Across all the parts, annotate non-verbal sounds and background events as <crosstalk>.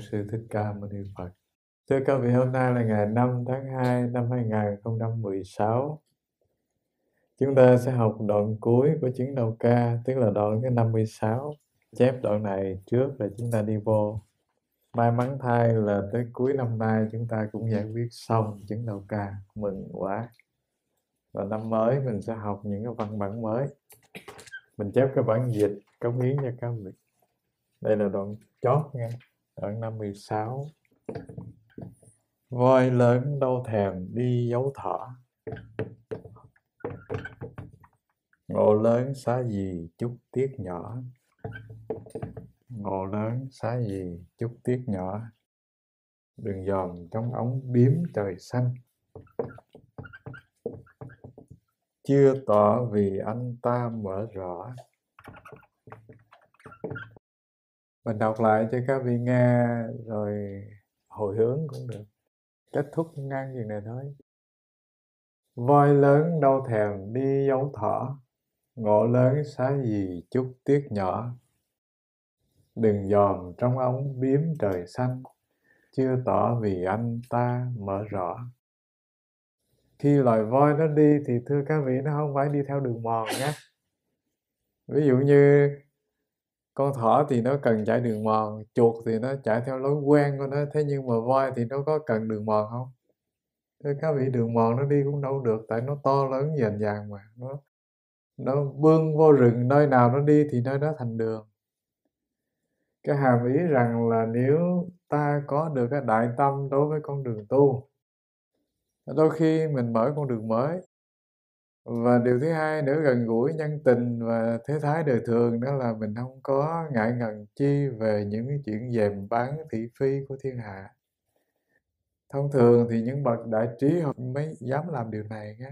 Sư Thích Ca Mâu Ni Phật. Thưa các vị, hôm nay là ngày 5 tháng 2 năm 2016. Chúng ta sẽ học đoạn cuối của chứng đầu ca, tức là đoạn thứ 56. Chép đoạn này trước rồi chúng ta đi vô. May mắn thay là tới cuối năm nay chúng ta cũng giải quyết xong chứng đầu ca. Mừng quá! Và năm mới mình sẽ học những cái văn bản mới. Mình chép cái bản dịch cống hiến cho các vị. Đây là đoạn chót nha đoạn 56 voi lớn đâu thèm đi dấu thỏ ngộ lớn xá gì chút tiếc nhỏ ngộ lớn xá gì chút tiếc nhỏ đừng dòm trong ống biếm trời xanh chưa tỏ vì anh ta mở rõ mình đọc lại cho các vị nghe rồi hồi hướng cũng được kết thúc ngang gì này thôi voi lớn đâu thèm đi dấu thỏ ngộ lớn xá gì chút tiếc nhỏ đừng dòm trong ống biếm trời xanh chưa tỏ vì anh ta mở rõ khi loài voi nó đi thì thưa các vị nó không phải đi theo đường mòn nhé ví dụ như con thỏ thì nó cần chạy đường mòn chuột thì nó chạy theo lối quen của nó thế nhưng mà voi thì nó có cần đường mòn không thế cá vị đường mòn nó đi cũng đâu được tại nó to lớn dần dàng mà nó nó bươn vô rừng nơi nào nó đi thì nơi đó thành đường cái hàm ý rằng là nếu ta có được cái đại tâm đối với con đường tu đôi khi mình mở con đường mới và điều thứ hai nữa gần gũi nhân tình và thế thái đời thường đó là mình không có ngại ngần chi về những chuyện dèm bán thị phi của thiên hạ thông thường thì những bậc đại trí họ mới dám làm điều này nhé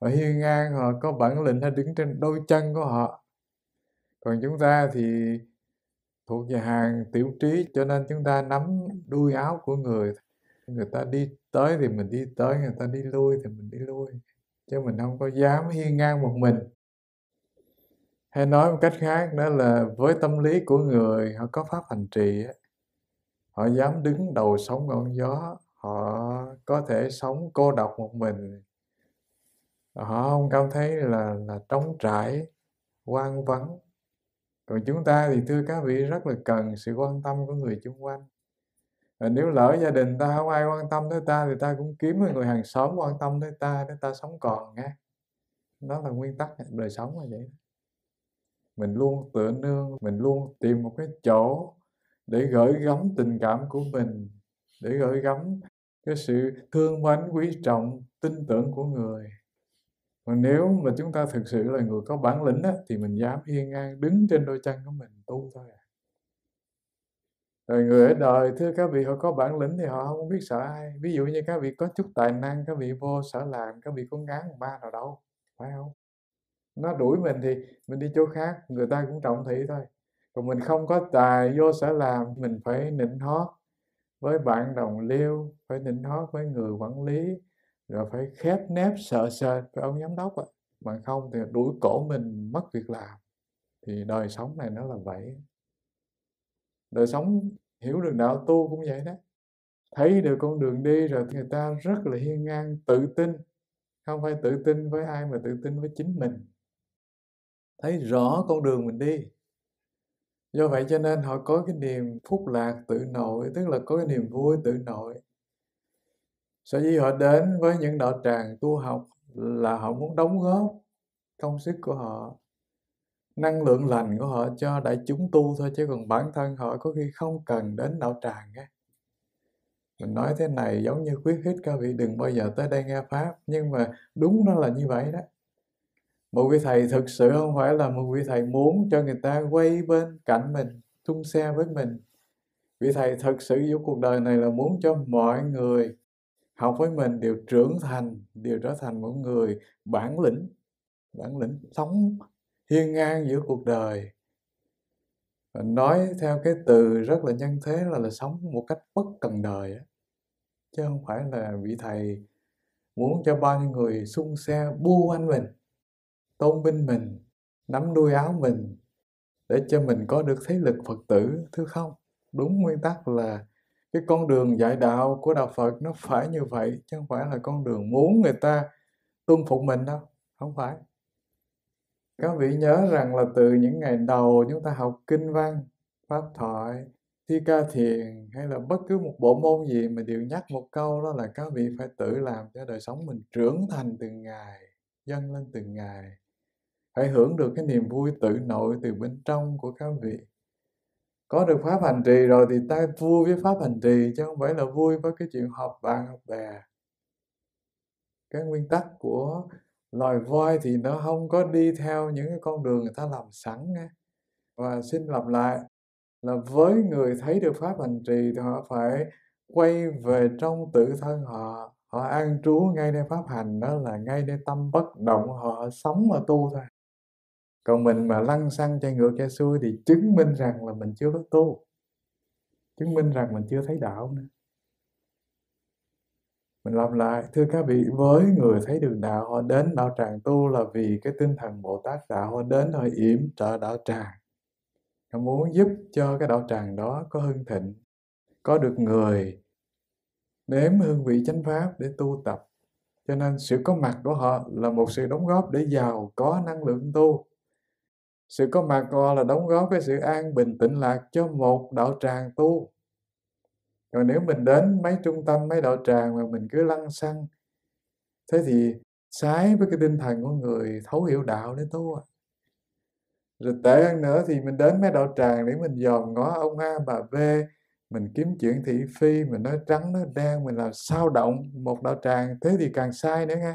họ hiên ngang họ có bản lĩnh họ đứng trên đôi chân của họ còn chúng ta thì thuộc nhà hàng tiểu trí cho nên chúng ta nắm đuôi áo của người người ta đi tới thì mình đi tới người ta đi lui thì mình đi lui chứ mình không có dám hiên ngang một mình hay nói một cách khác đó là với tâm lý của người họ có pháp hành trì họ dám đứng đầu sóng ngọn gió họ có thể sống cô độc một mình họ không cảm thấy là là trống trải quan vắng còn chúng ta thì thưa các vị rất là cần sự quan tâm của người chung quanh Ờ, nếu lỡ gia đình ta không ai quan tâm tới ta thì ta cũng kiếm người hàng xóm quan tâm tới ta để ta sống còn nghe đó là nguyên tắc đời sống là vậy mình luôn tựa nương mình luôn tìm một cái chỗ để gửi gắm tình cảm của mình để gửi gắm cái sự thương mến quý trọng tin tưởng của người còn nếu mà chúng ta thực sự là người có bản lĩnh á, thì mình dám hiên ngang đứng trên đôi chân của mình tu thôi à rồi người ở đời thưa các vị họ có bản lĩnh thì họ không biết sợ ai ví dụ như các vị có chút tài năng các vị vô sợ làm các vị có ngán ba nào đâu phải không nó đuổi mình thì mình đi chỗ khác người ta cũng trọng thị thôi còn mình không có tài vô sở làm mình phải nịnh hót với bạn đồng liêu phải nịnh hót với người quản lý rồi phải khép nép sợ sệt với ông giám đốc mà không thì đuổi cổ mình mất việc làm thì đời sống này nó là vậy đời sống hiểu được đạo tu cũng vậy đó thấy được con đường đi rồi người ta rất là hiên ngang tự tin không phải tự tin với ai mà tự tin với chính mình thấy rõ con đường mình đi do vậy cho nên họ có cái niềm phúc lạc tự nội tức là có cái niềm vui tự nội sở dĩ họ đến với những đạo tràng tu học là họ muốn đóng góp công sức của họ năng lượng lành của họ cho đại chúng tu thôi chứ còn bản thân họ có khi không cần đến đạo tràng ấy. mình nói thế này giống như khuyến khích các vị đừng bao giờ tới đây nghe pháp nhưng mà đúng nó là như vậy đó một vị thầy thực sự không phải là một vị thầy muốn cho người ta quay bên cạnh mình chung xe với mình vị thầy thực sự yêu cuộc đời này là muốn cho mọi người học với mình đều trưởng thành đều trở thành một người bản lĩnh bản lĩnh sống hiên ngang giữa cuộc đời nói theo cái từ rất là nhân thế là là sống một cách bất cần đời chứ không phải là vị thầy muốn cho bao nhiêu người xung xe bu anh mình tôn vinh mình nắm đuôi áo mình để cho mình có được thế lực phật tử thưa không đúng nguyên tắc là cái con đường dạy đạo của đạo phật nó phải như vậy chứ không phải là con đường muốn người ta tuân phục mình đâu không phải các vị nhớ rằng là từ những ngày đầu chúng ta học kinh văn pháp thoại thi ca thiền hay là bất cứ một bộ môn gì mà đều nhắc một câu đó là các vị phải tự làm cho đời sống mình trưởng thành từng ngày dâng lên từng ngày phải hưởng được cái niềm vui tự nội từ bên trong của các vị có được pháp hành trì rồi thì ta vui với pháp hành trì chứ không phải là vui với cái chuyện họp bạn học bè cái nguyên tắc của loài voi thì nó không có đi theo những cái con đường người ta làm sẵn nghe và xin lặp lại là với người thấy được pháp hành trì thì họ phải quay về trong tự thân họ họ an trú ngay nơi pháp hành đó là ngay nơi tâm bất động họ sống mà tu thôi còn mình mà lăn xăng chạy ngược chạy xuôi thì chứng minh rằng là mình chưa có tu chứng minh rằng mình chưa thấy đạo nữa mình làm lại thưa các vị với người thấy đường đạo họ đến đạo tràng tu là vì cái tinh thần bồ tát đạo họ đến họ yểm trợ đạo tràng họ muốn giúp cho cái đạo tràng đó có hưng thịnh có được người nếm hương vị chánh pháp để tu tập cho nên sự có mặt của họ là một sự đóng góp để giàu có năng lượng tu sự có mặt của họ là đóng góp cái sự an bình tĩnh lạc cho một đạo tràng tu còn nếu mình đến mấy trung tâm mấy đạo tràng mà mình cứ lăng xăng thế thì trái với cái tinh thần của người thấu hiểu đạo để thôi rồi tệ hơn nữa thì mình đến mấy đạo tràng để mình dòm ngó ông a bà b mình kiếm chuyện thị phi mình nói trắng nói đen mình làm sao động một đạo tràng thế thì càng sai nữa nghe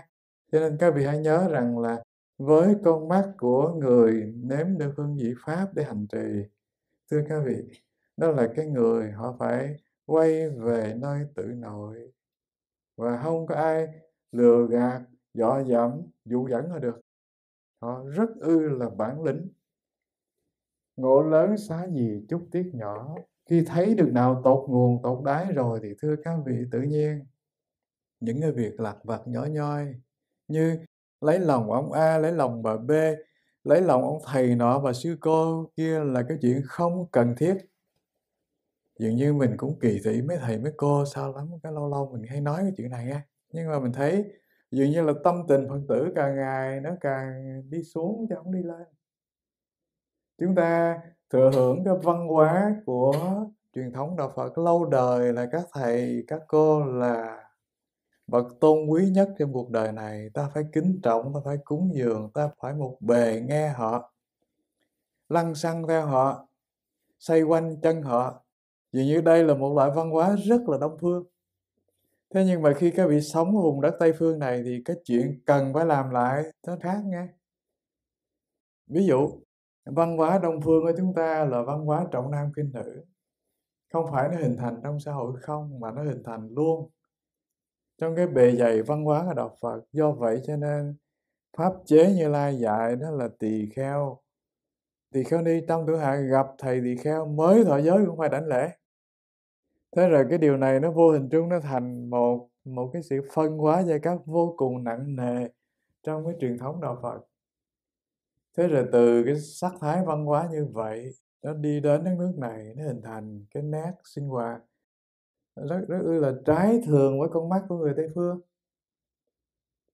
cho nên các vị hãy nhớ rằng là với con mắt của người nếm được hương vị pháp để hành trì thưa các vị đó là cái người họ phải quay về nơi tự nội và không có ai lừa gạt dọ dẫm dụ dẫn là được họ rất ư là bản lĩnh ngộ lớn xá gì chút tiết nhỏ khi thấy được nào tột nguồn tột đáy rồi thì thưa các vị tự nhiên những cái việc lặt vặt nhỏ nhoi như lấy lòng ông a lấy lòng bà b lấy lòng ông thầy nọ và sư cô kia là cái chuyện không cần thiết dường như mình cũng kỳ thị mấy thầy mấy cô sao lắm cái lâu lâu mình hay nói cái chuyện này á nhưng mà mình thấy dường như là tâm tình phật tử càng ngày nó càng đi xuống chứ không đi lên chúng ta thừa hưởng cái văn hóa của truyền thống đạo Phật lâu đời là các thầy các cô là bậc tôn quý nhất trong cuộc đời này ta phải kính trọng ta phải cúng dường ta phải một bề nghe họ lăn xăng theo họ xoay quanh chân họ dường như đây là một loại văn hóa rất là đông phương thế nhưng mà khi các vị sống ở vùng đất tây phương này thì cái chuyện cần phải làm lại nó khác nghe ví dụ văn hóa đông phương của chúng ta là văn hóa trọng nam kinh nữ không phải nó hình thành trong xã hội không mà nó hình thành luôn trong cái bề dày văn hóa của đạo phật do vậy cho nên pháp chế như lai dạy đó là tỳ kheo tỳ kheo ni trong tử hạ gặp thầy tỳ kheo mới thọ giới cũng phải đảnh lễ thế rồi cái điều này nó vô hình trung nó thành một một cái sự phân hóa giai cấp vô cùng nặng nề trong cái truyền thống đạo Phật thế rồi từ cái sắc thái văn hóa như vậy nó đi đến đất nước này nó hình thành cái nét sinh hoạt rất rất ư là trái thường với con mắt của người tây phương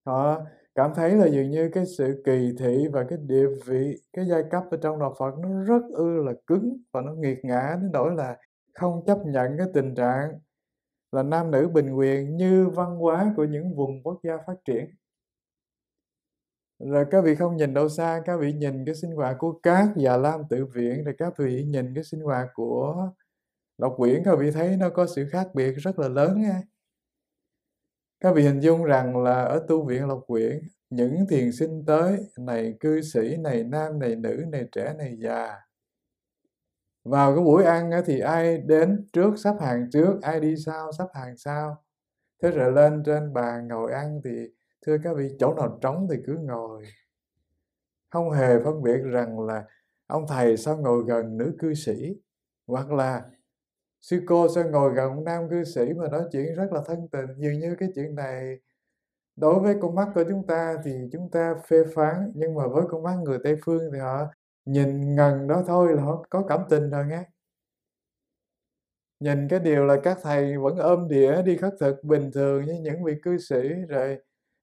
họ cảm thấy là dường như cái sự kỳ thị và cái địa vị cái giai cấp ở trong đạo phật nó rất ư là cứng và nó nghiệt ngã đến nỗi là không chấp nhận cái tình trạng là nam nữ bình quyền như văn hóa của những vùng quốc gia phát triển rồi các vị không nhìn đâu xa các vị nhìn cái sinh hoạt của các già lam tự viện rồi các vị nhìn cái sinh hoạt của lộc quyển các vị thấy nó có sự khác biệt rất là lớn nha các vị hình dung rằng là ở tu viện lộc quyển những thiền sinh tới này cư sĩ này nam này nữ này trẻ này già vào cái buổi ăn thì ai đến trước sắp hàng trước ai đi sau sắp hàng sau thế rồi lên trên bàn ngồi ăn thì thưa các vị chỗ nào trống thì cứ ngồi không hề phân biệt rằng là ông thầy sao ngồi gần nữ cư sĩ hoặc là sư cô sao ngồi gần ông nam cư sĩ mà nói chuyện rất là thân tình dường như cái chuyện này đối với con mắt của chúng ta thì chúng ta phê phán nhưng mà với con mắt người tây phương thì họ nhìn ngần đó thôi là có cảm tình rồi nghe nhìn cái điều là các thầy vẫn ôm đĩa đi khất thực bình thường như những vị cư sĩ rồi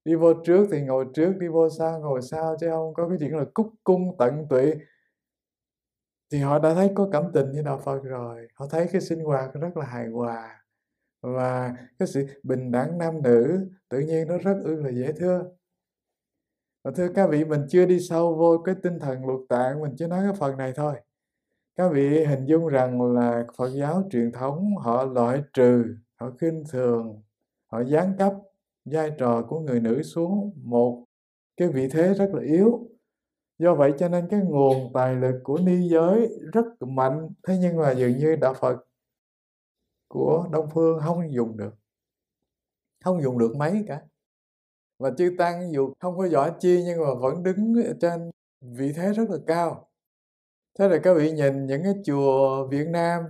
đi vô trước thì ngồi trước đi vô sau ngồi sau chứ không có cái chuyện là cúc cung tận tụy thì họ đã thấy có cảm tình với đạo phật rồi họ thấy cái sinh hoạt rất là hài hòa và cái sự bình đẳng nam nữ tự nhiên nó rất ư là dễ thương và thưa các vị mình chưa đi sâu vô cái tinh thần luật tạng mình chỉ nói cái phần này thôi các vị hình dung rằng là phật giáo truyền thống họ loại trừ họ khinh thường họ giáng cấp vai trò của người nữ xuống một cái vị thế rất là yếu do vậy cho nên cái nguồn tài lực của ni giới rất mạnh thế nhưng mà dường như đạo phật của đông phương không dùng được không dùng được mấy cả và chư tăng dù không có giỏi chi nhưng mà vẫn đứng trên vị thế rất là cao thế là các vị nhìn những cái chùa việt nam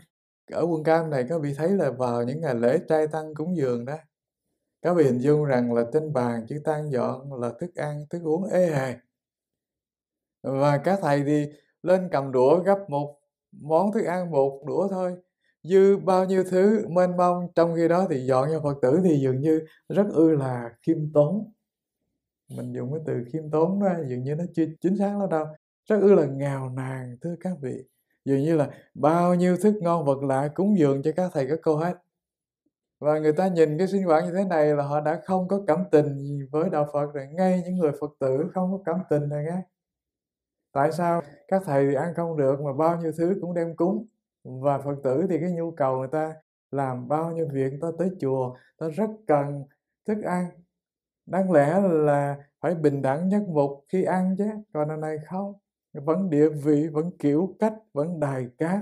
ở quân cam này các vị thấy là vào những ngày lễ trai tăng cúng dường đó các vị hình dung rằng là trên bàn chữ tăng dọn là thức ăn thức uống ê hề và các thầy thì lên cầm đũa gấp một món thức ăn một đũa thôi dư bao nhiêu thứ mênh mông trong khi đó thì dọn cho phật tử thì dường như rất ư là khiêm tốn mình dùng cái từ khiêm tốn đó dường như nó chưa chính xác lắm đâu rất ư là nghèo nàn thưa các vị dường như là bao nhiêu thức ngon vật lạ cúng dường cho các thầy các cô hết và người ta nhìn cái sinh hoạt như thế này là họ đã không có cảm tình gì với đạo phật rồi ngay những người phật tử không có cảm tình rồi nghe tại sao các thầy thì ăn không được mà bao nhiêu thứ cũng đem cúng và phật tử thì cái nhu cầu người ta làm bao nhiêu việc ta tới chùa ta rất cần thức ăn đáng lẽ là phải bình đẳng nhất mục khi ăn chứ còn lần nay không vẫn địa vị vẫn kiểu cách vẫn đài cát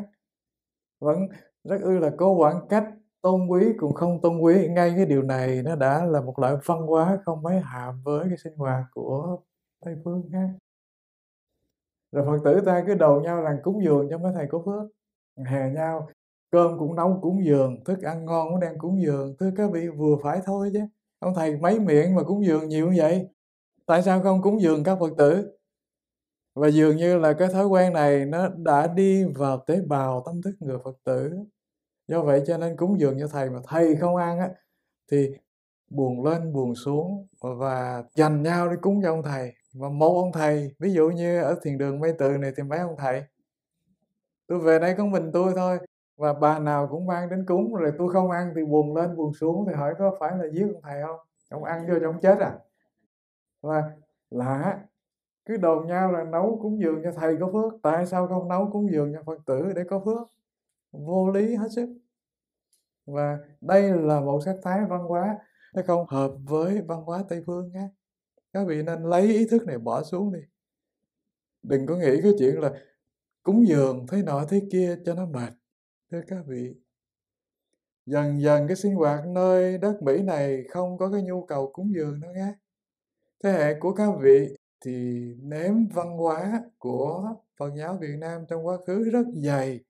vẫn rất ư là cố quản cách tôn quý cũng không tôn quý ngay cái điều này nó đã là một loại văn hóa không mấy hàm với cái sinh hoạt của tây phương ha rồi phật tử ta cứ đầu nhau rằng cúng dường cho mấy thầy có phước hè nhau cơm cũng nấu cúng dường thức ăn ngon cũng đang cúng dường thứ các vị vừa phải thôi chứ ông thầy mấy miệng mà cúng dường nhiều như vậy tại sao không cúng dường các phật tử và dường như là cái thói quen này nó đã đi vào tế bào tâm thức người phật tử do vậy cho nên cúng dường cho thầy mà thầy không ăn á thì buồn lên buồn xuống và dành nhau đi cúng cho ông thầy và một ông thầy ví dụ như ở thiền đường mây tự này thì mấy ông thầy tôi về đây có mình tôi thôi và bà nào cũng mang đến cúng rồi tôi không ăn thì buồn lên buồn xuống thì hỏi có phải là giết ông thầy không ông ăn vô trong chết à và lạ cứ đồn nhau là nấu cúng dường cho thầy có phước tại sao không nấu cúng dường cho phật tử để có phước vô lý hết sức và đây là một sắc thái văn hóa nó không hợp với văn hóa tây phương nhé các vị nên lấy ý thức này bỏ xuống đi đừng có nghĩ cái chuyện là cúng dường thế nọ thế kia cho nó mệt thưa các vị dần dần cái sinh hoạt nơi đất mỹ này không có cái nhu cầu cúng dường nữa nhé thế hệ của các vị thì nếm văn hóa của phật giáo việt nam trong quá khứ rất dày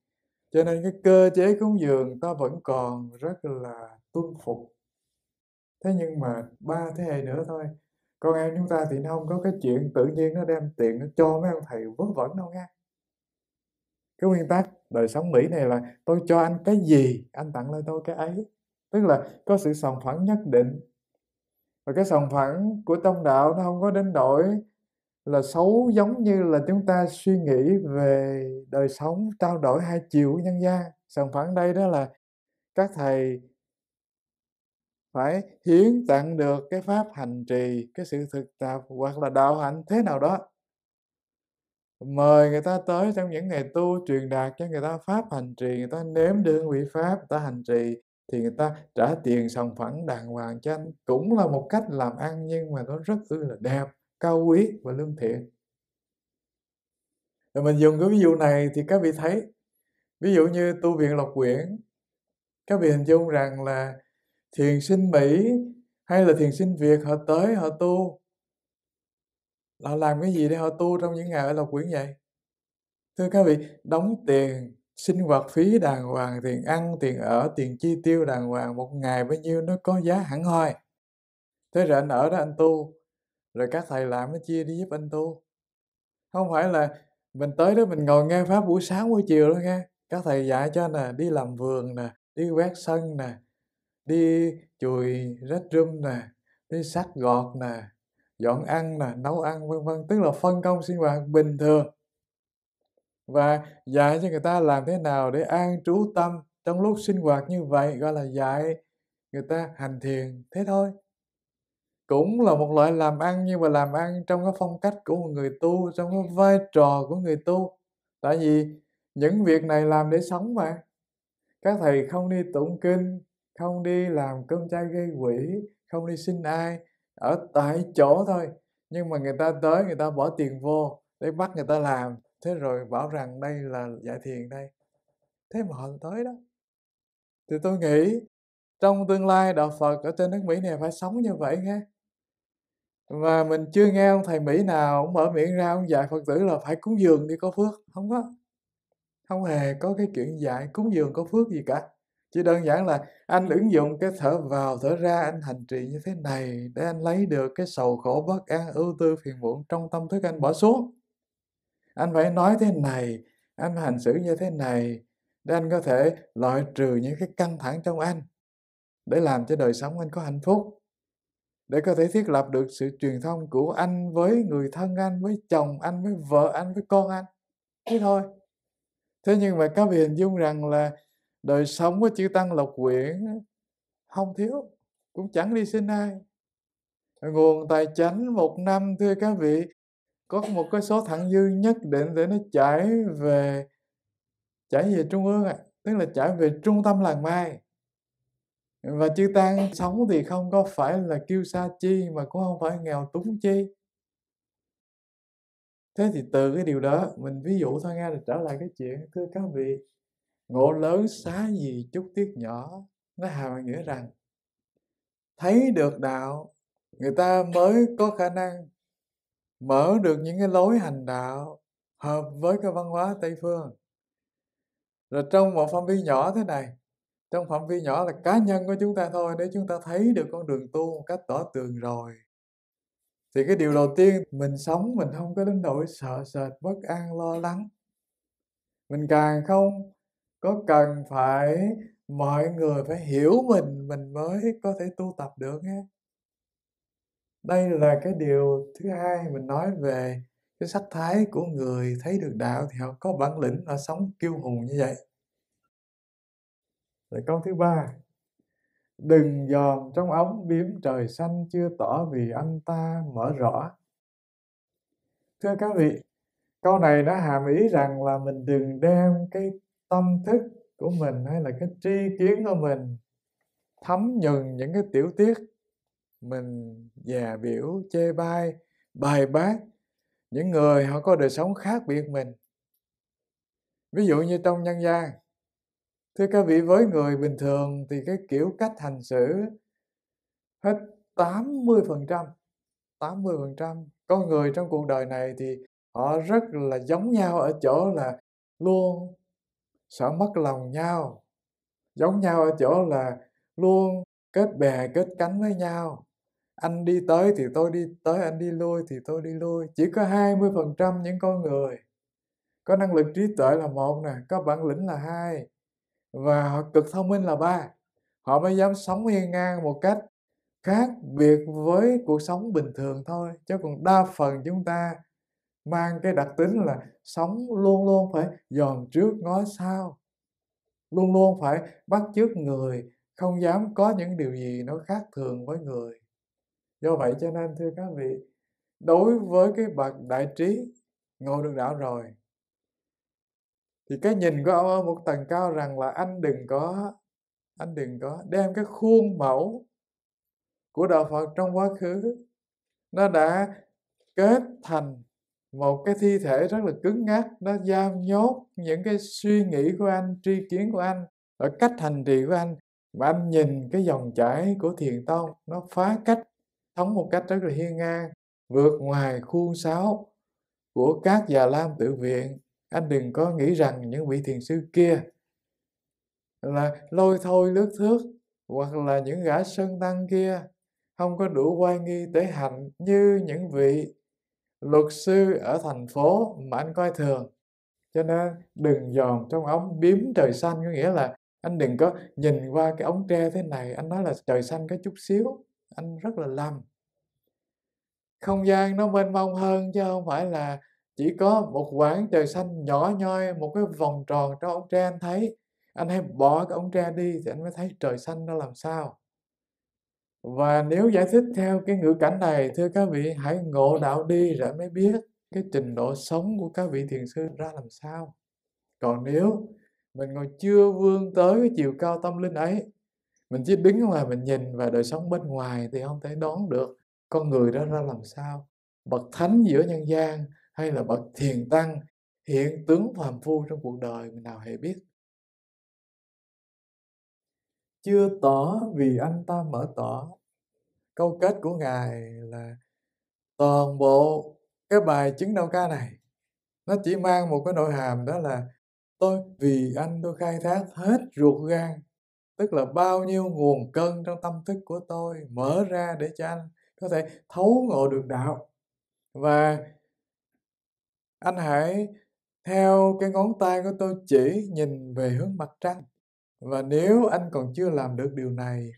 cho nên cái cơ chế cúng dường ta vẫn còn rất là tuân phục thế nhưng mà ba thế hệ nữa thôi con em chúng ta thì nó không có cái chuyện tự nhiên nó đem tiền nó cho mấy ông thầy vớ vẩn đâu nghe cái nguyên tắc đời sống mỹ này là tôi cho anh cái gì anh tặng lại tôi cái ấy tức là có sự sòng phẳng nhất định và cái sòng phẳng của tông đạo nó không có đến nỗi là xấu giống như là chúng ta suy nghĩ về đời sống trao đổi hai chiều của nhân gian sòng phẳng đây đó là các thầy phải hiến tặng được cái pháp hành trì cái sự thực tập hoặc là đạo hạnh thế nào đó mời người ta tới trong những ngày tu truyền đạt cho người ta pháp hành trì người ta nếm đương vị pháp người ta hành trì thì người ta trả tiền sòng phẳng đàng hoàng cho anh cũng là một cách làm ăn nhưng mà nó rất ư là đẹp cao quý và lương thiện rồi mình dùng cái ví dụ này thì các vị thấy ví dụ như tu viện lộc quyển các vị hình dung rằng là thiền sinh mỹ hay là thiền sinh việt họ tới họ tu họ làm cái gì để họ tu trong những ngày ở lộc quyển vậy thưa các vị đóng tiền sinh hoạt phí đàng hoàng tiền ăn tiền ở tiền chi tiêu đàng hoàng một ngày bao nhiêu nó có giá hẳn hoi thế rồi anh ở đó anh tu rồi các thầy làm nó chia đi giúp anh tu không phải là mình tới đó mình ngồi nghe pháp buổi sáng buổi chiều đó nghe các thầy dạy cho nè đi làm vườn nè đi quét sân nè đi chùi rách rơm nè đi sắt gọt nè dọn ăn là nấu ăn vân vân tức là phân công sinh hoạt bình thường và dạy cho người ta làm thế nào để an trú tâm trong lúc sinh hoạt như vậy gọi là dạy người ta hành thiền thế thôi cũng là một loại làm ăn nhưng mà làm ăn trong cái phong cách của một người tu trong cái vai trò của người tu tại vì những việc này làm để sống mà các thầy không đi tụng kinh không đi làm cơm chay gây quỷ không đi xin ai ở tại chỗ thôi nhưng mà người ta tới người ta bỏ tiền vô để bắt người ta làm thế rồi bảo rằng đây là giải thiền đây thế mà họ tới đó thì tôi nghĩ trong tương lai đạo phật ở trên nước mỹ này phải sống như vậy nghe và mình chưa nghe ông thầy mỹ nào ông mở miệng ra ông dạy phật tử là phải cúng dường đi có phước không có không hề có cái chuyện dạy cúng dường có phước gì cả chỉ đơn giản là anh ứng dụng cái thở vào thở ra anh hành trì như thế này để anh lấy được cái sầu khổ bất an ưu tư phiền muộn trong tâm thức anh bỏ xuống anh phải nói thế này anh hành xử như thế này để anh có thể loại trừ những cái căng thẳng trong anh để làm cho đời sống anh có hạnh phúc để có thể thiết lập được sự truyền thông của anh với người thân anh với chồng anh với vợ anh với con anh thế thôi thế nhưng mà các vị hình dung rằng là đời sống của chư tăng lộc quyển không thiếu cũng chẳng đi xin ai nguồn tài chánh một năm thưa các vị có một cái số thẳng dư nhất định để nó chảy về chảy về trung ương ạ à. tức là chảy về trung tâm làng mai và chư tăng sống thì không có phải là kêu sa chi mà cũng không phải nghèo túng chi thế thì từ cái điều đó mình ví dụ thôi nghe rồi trở lại cái chuyện thưa các vị ngộ lớn xá gì chút tiết nhỏ nó hàm nghĩa rằng thấy được đạo người ta mới có khả năng mở được những cái lối hành đạo hợp với cái văn hóa tây phương rồi trong một phạm vi nhỏ thế này trong phạm vi nhỏ là cá nhân của chúng ta thôi nếu chúng ta thấy được con đường tu một cách tỏ tường rồi thì cái điều đầu tiên mình sống mình không có đến nỗi sợ sệt bất an lo lắng mình càng không có cần phải mọi người phải hiểu mình mình mới có thể tu tập được nhé đây là cái điều thứ hai mình nói về cái sắc thái của người thấy được đạo thì họ có bản lĩnh là sống kiêu hùng như vậy rồi câu thứ ba đừng dòm trong ống biếm trời xanh chưa tỏ vì anh ta mở rõ thưa các vị câu này nó hàm ý rằng là mình đừng đem cái tâm thức của mình hay là cái tri kiến của mình thấm nhuần những cái tiểu tiết mình già biểu chê bai bài bác những người họ có đời sống khác biệt mình ví dụ như trong nhân gian thưa các vị với người bình thường thì cái kiểu cách hành xử hết 80% 80% con người trong cuộc đời này thì họ rất là giống nhau ở chỗ là luôn sợ mất lòng nhau giống nhau ở chỗ là luôn kết bè kết cánh với nhau anh đi tới thì tôi đi tới anh đi lui thì tôi đi lui chỉ có 20% những con người có năng lực trí tuệ là một nè có bản lĩnh là hai và họ cực thông minh là ba họ mới dám sống hiên ngang một cách khác biệt với cuộc sống bình thường thôi chứ còn đa phần chúng ta mang cái đặc tính là sống luôn luôn phải dòm trước ngó sau luôn luôn phải bắt chước người không dám có những điều gì nó khác thường với người do vậy cho nên thưa các vị đối với cái bậc đại trí ngồi được đạo rồi thì cái nhìn của ông ở một tầng cao rằng là anh đừng có anh đừng có đem cái khuôn mẫu của đạo phật trong quá khứ nó đã kết thành một cái thi thể rất là cứng ngắc nó giam nhốt những cái suy nghĩ của anh tri kiến của anh ở cách hành trì của anh mà anh nhìn cái dòng chảy của thiền tông nó phá cách thống một cách rất là hiên ngang vượt ngoài khuôn sáo của các già lam tự viện anh đừng có nghĩ rằng những vị thiền sư kia là lôi thôi lướt thước hoặc là những gã sơn tăng kia không có đủ oai nghi tế hạnh như những vị luật sư ở thành phố mà anh coi thường cho nên đừng dòm trong ống biếm trời xanh có nghĩa là anh đừng có nhìn qua cái ống tre thế này anh nói là trời xanh có chút xíu anh rất là lầm không gian nó mênh mông hơn chứ không phải là chỉ có một quãng trời xanh nhỏ nhoi một cái vòng tròn trong ống tre anh thấy anh hãy bỏ cái ống tre đi thì anh mới thấy trời xanh nó làm sao và nếu giải thích theo cái ngữ cảnh này thưa các vị hãy ngộ đạo đi rồi mới biết cái trình độ sống của các vị thiền sư ra làm sao còn nếu mình ngồi chưa vươn tới cái chiều cao tâm linh ấy mình chỉ đứng ngoài mình nhìn và đời sống bên ngoài thì không thể đón được con người đó ra làm sao bậc thánh giữa nhân gian hay là bậc thiền tăng hiện tướng phàm phu trong cuộc đời mình nào hề biết chưa tỏ vì anh ta mở tỏ câu kết của ngài là toàn bộ cái bài chứng đạo ca này nó chỉ mang một cái nội hàm đó là tôi vì anh tôi khai thác hết ruột gan tức là bao nhiêu nguồn cân trong tâm thức của tôi mở ra để cho anh có thể thấu ngộ được đạo và anh hãy theo cái ngón tay của tôi chỉ nhìn về hướng mặt trăng và nếu anh còn chưa làm được điều này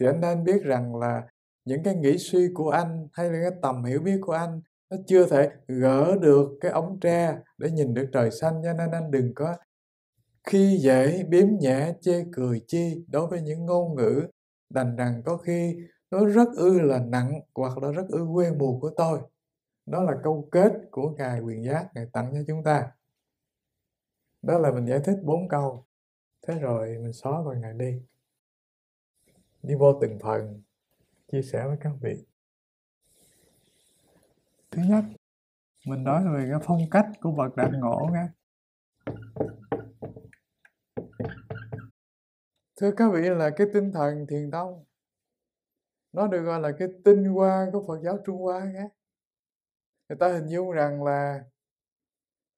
thì anh nên biết rằng là những cái nghĩ suy của anh hay là cái tầm hiểu biết của anh nó chưa thể gỡ được cái ống tre để nhìn được trời xanh cho nên anh đừng có khi dễ biếm nhẹ chê cười chi đối với những ngôn ngữ đành rằng có khi nó rất ư là nặng hoặc là rất ư quê mùa của tôi đó là câu kết của ngài quyền giác ngài tặng cho chúng ta đó là mình giải thích bốn câu thế rồi mình xóa phần ngày đi đi vô từng phần chia sẻ với các vị thứ nhất mình nói về cái phong cách của bậc đạt ngộ nghe thưa các vị là cái tinh thần thiền tông nó được gọi là cái tinh hoa của phật giáo trung hoa nghe người ta hình dung rằng là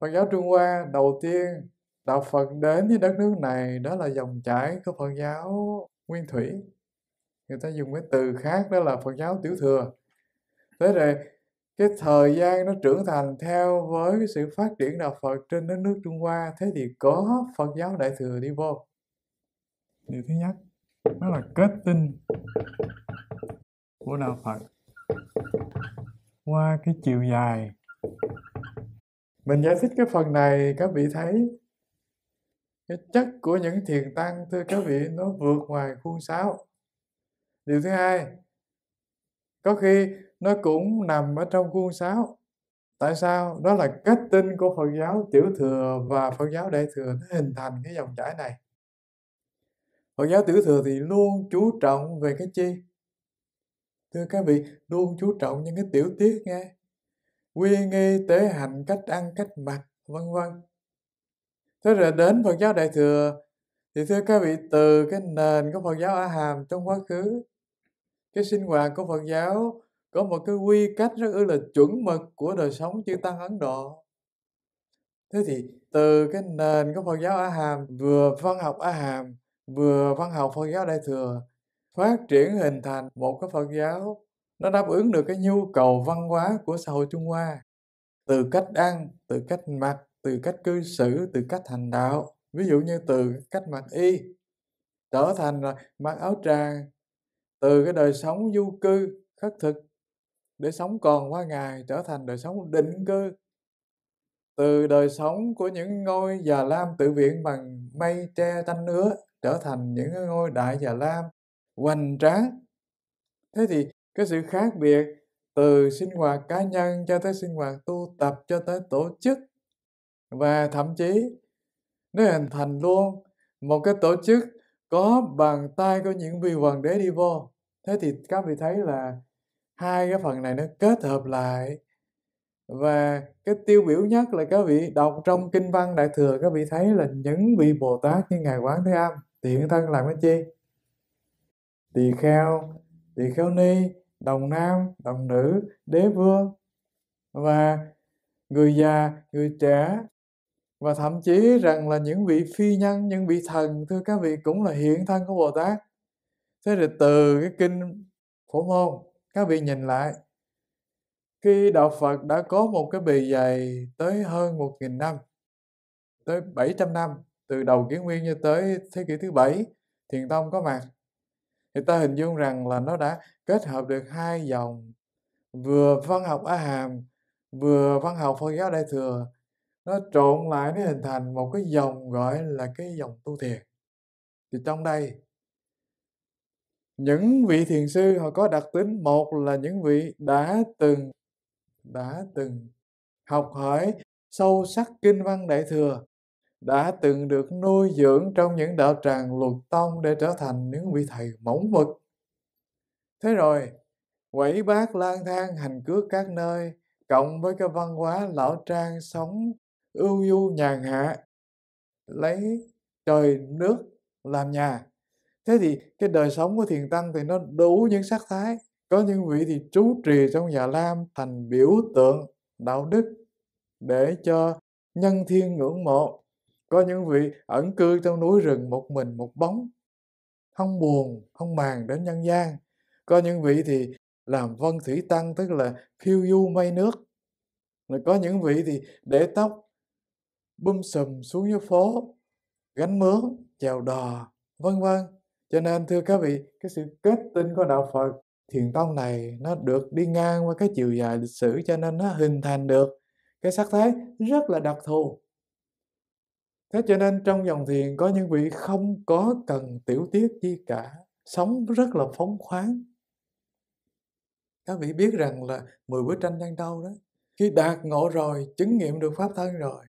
phật giáo trung hoa đầu tiên Đạo Phật đến với đất nước này đó là dòng chảy của Phật giáo Nguyên Thủy. Người ta dùng cái từ khác đó là Phật giáo Tiểu Thừa. Thế rồi cái thời gian nó trưởng thành theo với cái sự phát triển đạo Phật trên đất nước Trung Hoa thế thì có Phật giáo Đại Thừa đi vô. Điều thứ nhất đó là kết tinh của đạo Phật qua cái chiều dài mình giải thích cái phần này các vị thấy cái chất của những thiền tăng thưa các vị nó vượt ngoài khuôn sáo điều thứ hai có khi nó cũng nằm ở trong khuôn sáo tại sao đó là kết tinh của phật giáo tiểu thừa và phật giáo đại thừa nó hình thành cái dòng chảy này phật giáo tiểu thừa thì luôn chú trọng về cái chi thưa các vị luôn chú trọng những cái tiểu tiết nghe quy nghi tế hành cách ăn cách mặc vân vân Thế rồi đến Phật giáo Đại Thừa, thì thưa các vị từ cái nền của Phật giáo A Hàm trong quá khứ, cái sinh hoạt của Phật giáo có một cái quy cách rất ư là chuẩn mực của đời sống chư Tăng Ấn Độ. Thế thì từ cái nền của Phật giáo A Hàm, vừa văn học A Hàm, vừa văn học Phật giáo Đại Thừa, phát triển hình thành một cái Phật giáo nó đáp ứng được cái nhu cầu văn hóa của xã hội Trung Hoa từ cách ăn, từ cách mặc, từ cách cư xử từ cách hành đạo ví dụ như từ cách mặc y trở thành là mặc áo tràng từ cái đời sống du cư khất thực để sống còn qua ngày trở thành đời sống định cư từ đời sống của những ngôi già lam tự viện bằng mây tre tanh nứa trở thành những ngôi đại già lam hoành tráng thế thì cái sự khác biệt từ sinh hoạt cá nhân cho tới sinh hoạt tu tập cho tới tổ chức và thậm chí nó hình thành luôn một cái tổ chức có bàn tay của những vị hoàng đế đi vô thế thì các vị thấy là hai cái phần này nó kết hợp lại và cái tiêu biểu nhất là các vị đọc trong kinh văn đại thừa các vị thấy là những vị bồ tát như ngài quán thế âm tiện thân làm cái chi tỳ kheo tỳ kheo ni đồng nam đồng nữ đế vương và người già người trẻ và thậm chí rằng là những vị phi nhân những vị thần thưa các vị cũng là hiện thân của bồ tát thế thì từ cái kinh phổ môn các vị nhìn lại khi đạo phật đã có một cái bề dày tới hơn một nghìn năm tới 700 năm từ đầu kiến nguyên cho tới thế kỷ thứ bảy thiền tông có mặt thì ta hình dung rằng là nó đã kết hợp được hai dòng vừa văn học a hàm vừa văn học phật giáo đại thừa nó trộn lại nó hình thành một cái dòng gọi là cái dòng tu thiền thì trong đây những vị thiền sư họ có đặc tính một là những vị đã từng đã từng học hỏi sâu sắc kinh văn đại thừa đã từng được nuôi dưỡng trong những đạo tràng luật tông để trở thành những vị thầy mẫu mực thế rồi quẩy bác lang thang hành cước các nơi cộng với cái văn hóa lão trang sống ưu du nhàn hạ lấy trời nước làm nhà thế thì cái đời sống của thiền tăng thì nó đủ những sắc thái có những vị thì trú trì trong nhà lam thành biểu tượng đạo đức để cho nhân thiên ngưỡng mộ có những vị ẩn cư trong núi rừng một mình một bóng không buồn không màng đến nhân gian có những vị thì làm vân thủy tăng tức là phiêu du mây nước rồi có những vị thì để tóc bum sùm xuống dưới phố gánh mướn chèo đò vân vân cho nên thưa các vị cái sự kết tinh của đạo phật thiền tông này nó được đi ngang qua cái chiều dài lịch sử cho nên nó hình thành được cái sắc thái rất là đặc thù thế cho nên trong dòng thiền có những vị không có cần tiểu tiết chi cả sống rất là phóng khoáng các vị biết rằng là mười bước tranh đang đâu đó khi đạt ngộ rồi chứng nghiệm được pháp thân rồi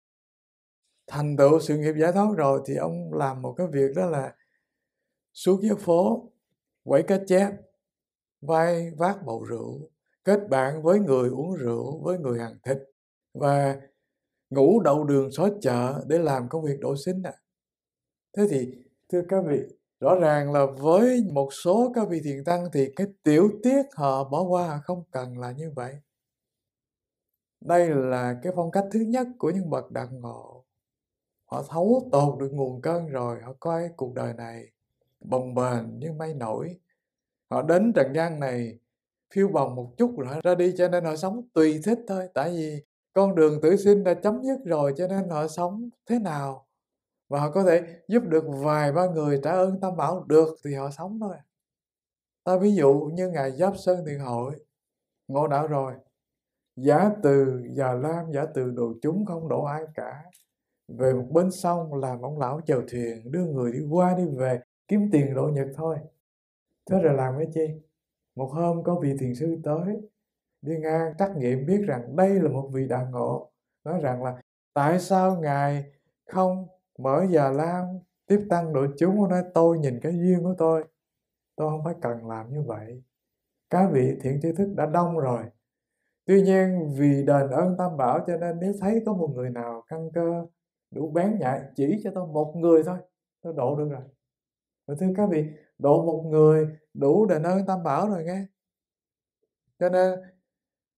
thành tựu sự nghiệp giải thoát rồi thì ông làm một cái việc đó là xuống dưới phố quẩy cá chép vai vác bầu rượu kết bạn với người uống rượu với người hàng thịt và ngủ đậu đường xó chợ để làm công việc độ sinh à. thế thì thưa các vị rõ ràng là với một số các vị thiền tăng thì cái tiểu tiết họ bỏ qua không cần là như vậy đây là cái phong cách thứ nhất của những bậc đạt ngộ họ thấu tột được nguồn cơn rồi họ coi cuộc đời này bồng bềnh như mây nổi họ đến trần gian này phiêu bồng một chút rồi ra đi cho nên họ sống tùy thích thôi tại vì con đường tử sinh đã chấm dứt rồi cho nên họ sống thế nào và họ có thể giúp được vài ba người trả ơn tam bảo được thì họ sống thôi ta ví dụ như ngài giáp sơn thiền hội ngộ đạo rồi giả từ già lam giả từ đồ chúng không đổ ai cả về một bến sông làm ông lão chèo thuyền đưa người đi qua đi về kiếm tiền độ nhật thôi thế rồi làm cái chi một hôm có vị thiền sư tới đi ngang trắc nghiệm biết rằng đây là một vị đạo ngộ nói rằng là tại sao ngài không mở già lam tiếp tăng đội chúng nói tôi nhìn cái duyên của tôi tôi không phải cần làm như vậy các vị thiện tri thức đã đông rồi tuy nhiên vì đền ơn tam bảo cho nên nếu thấy có một người nào căn cơ đủ bén nhạy chỉ cho tôi một người thôi tôi độ được rồi và thưa các vị độ một người đủ đền ơn tam bảo rồi nghe cho nên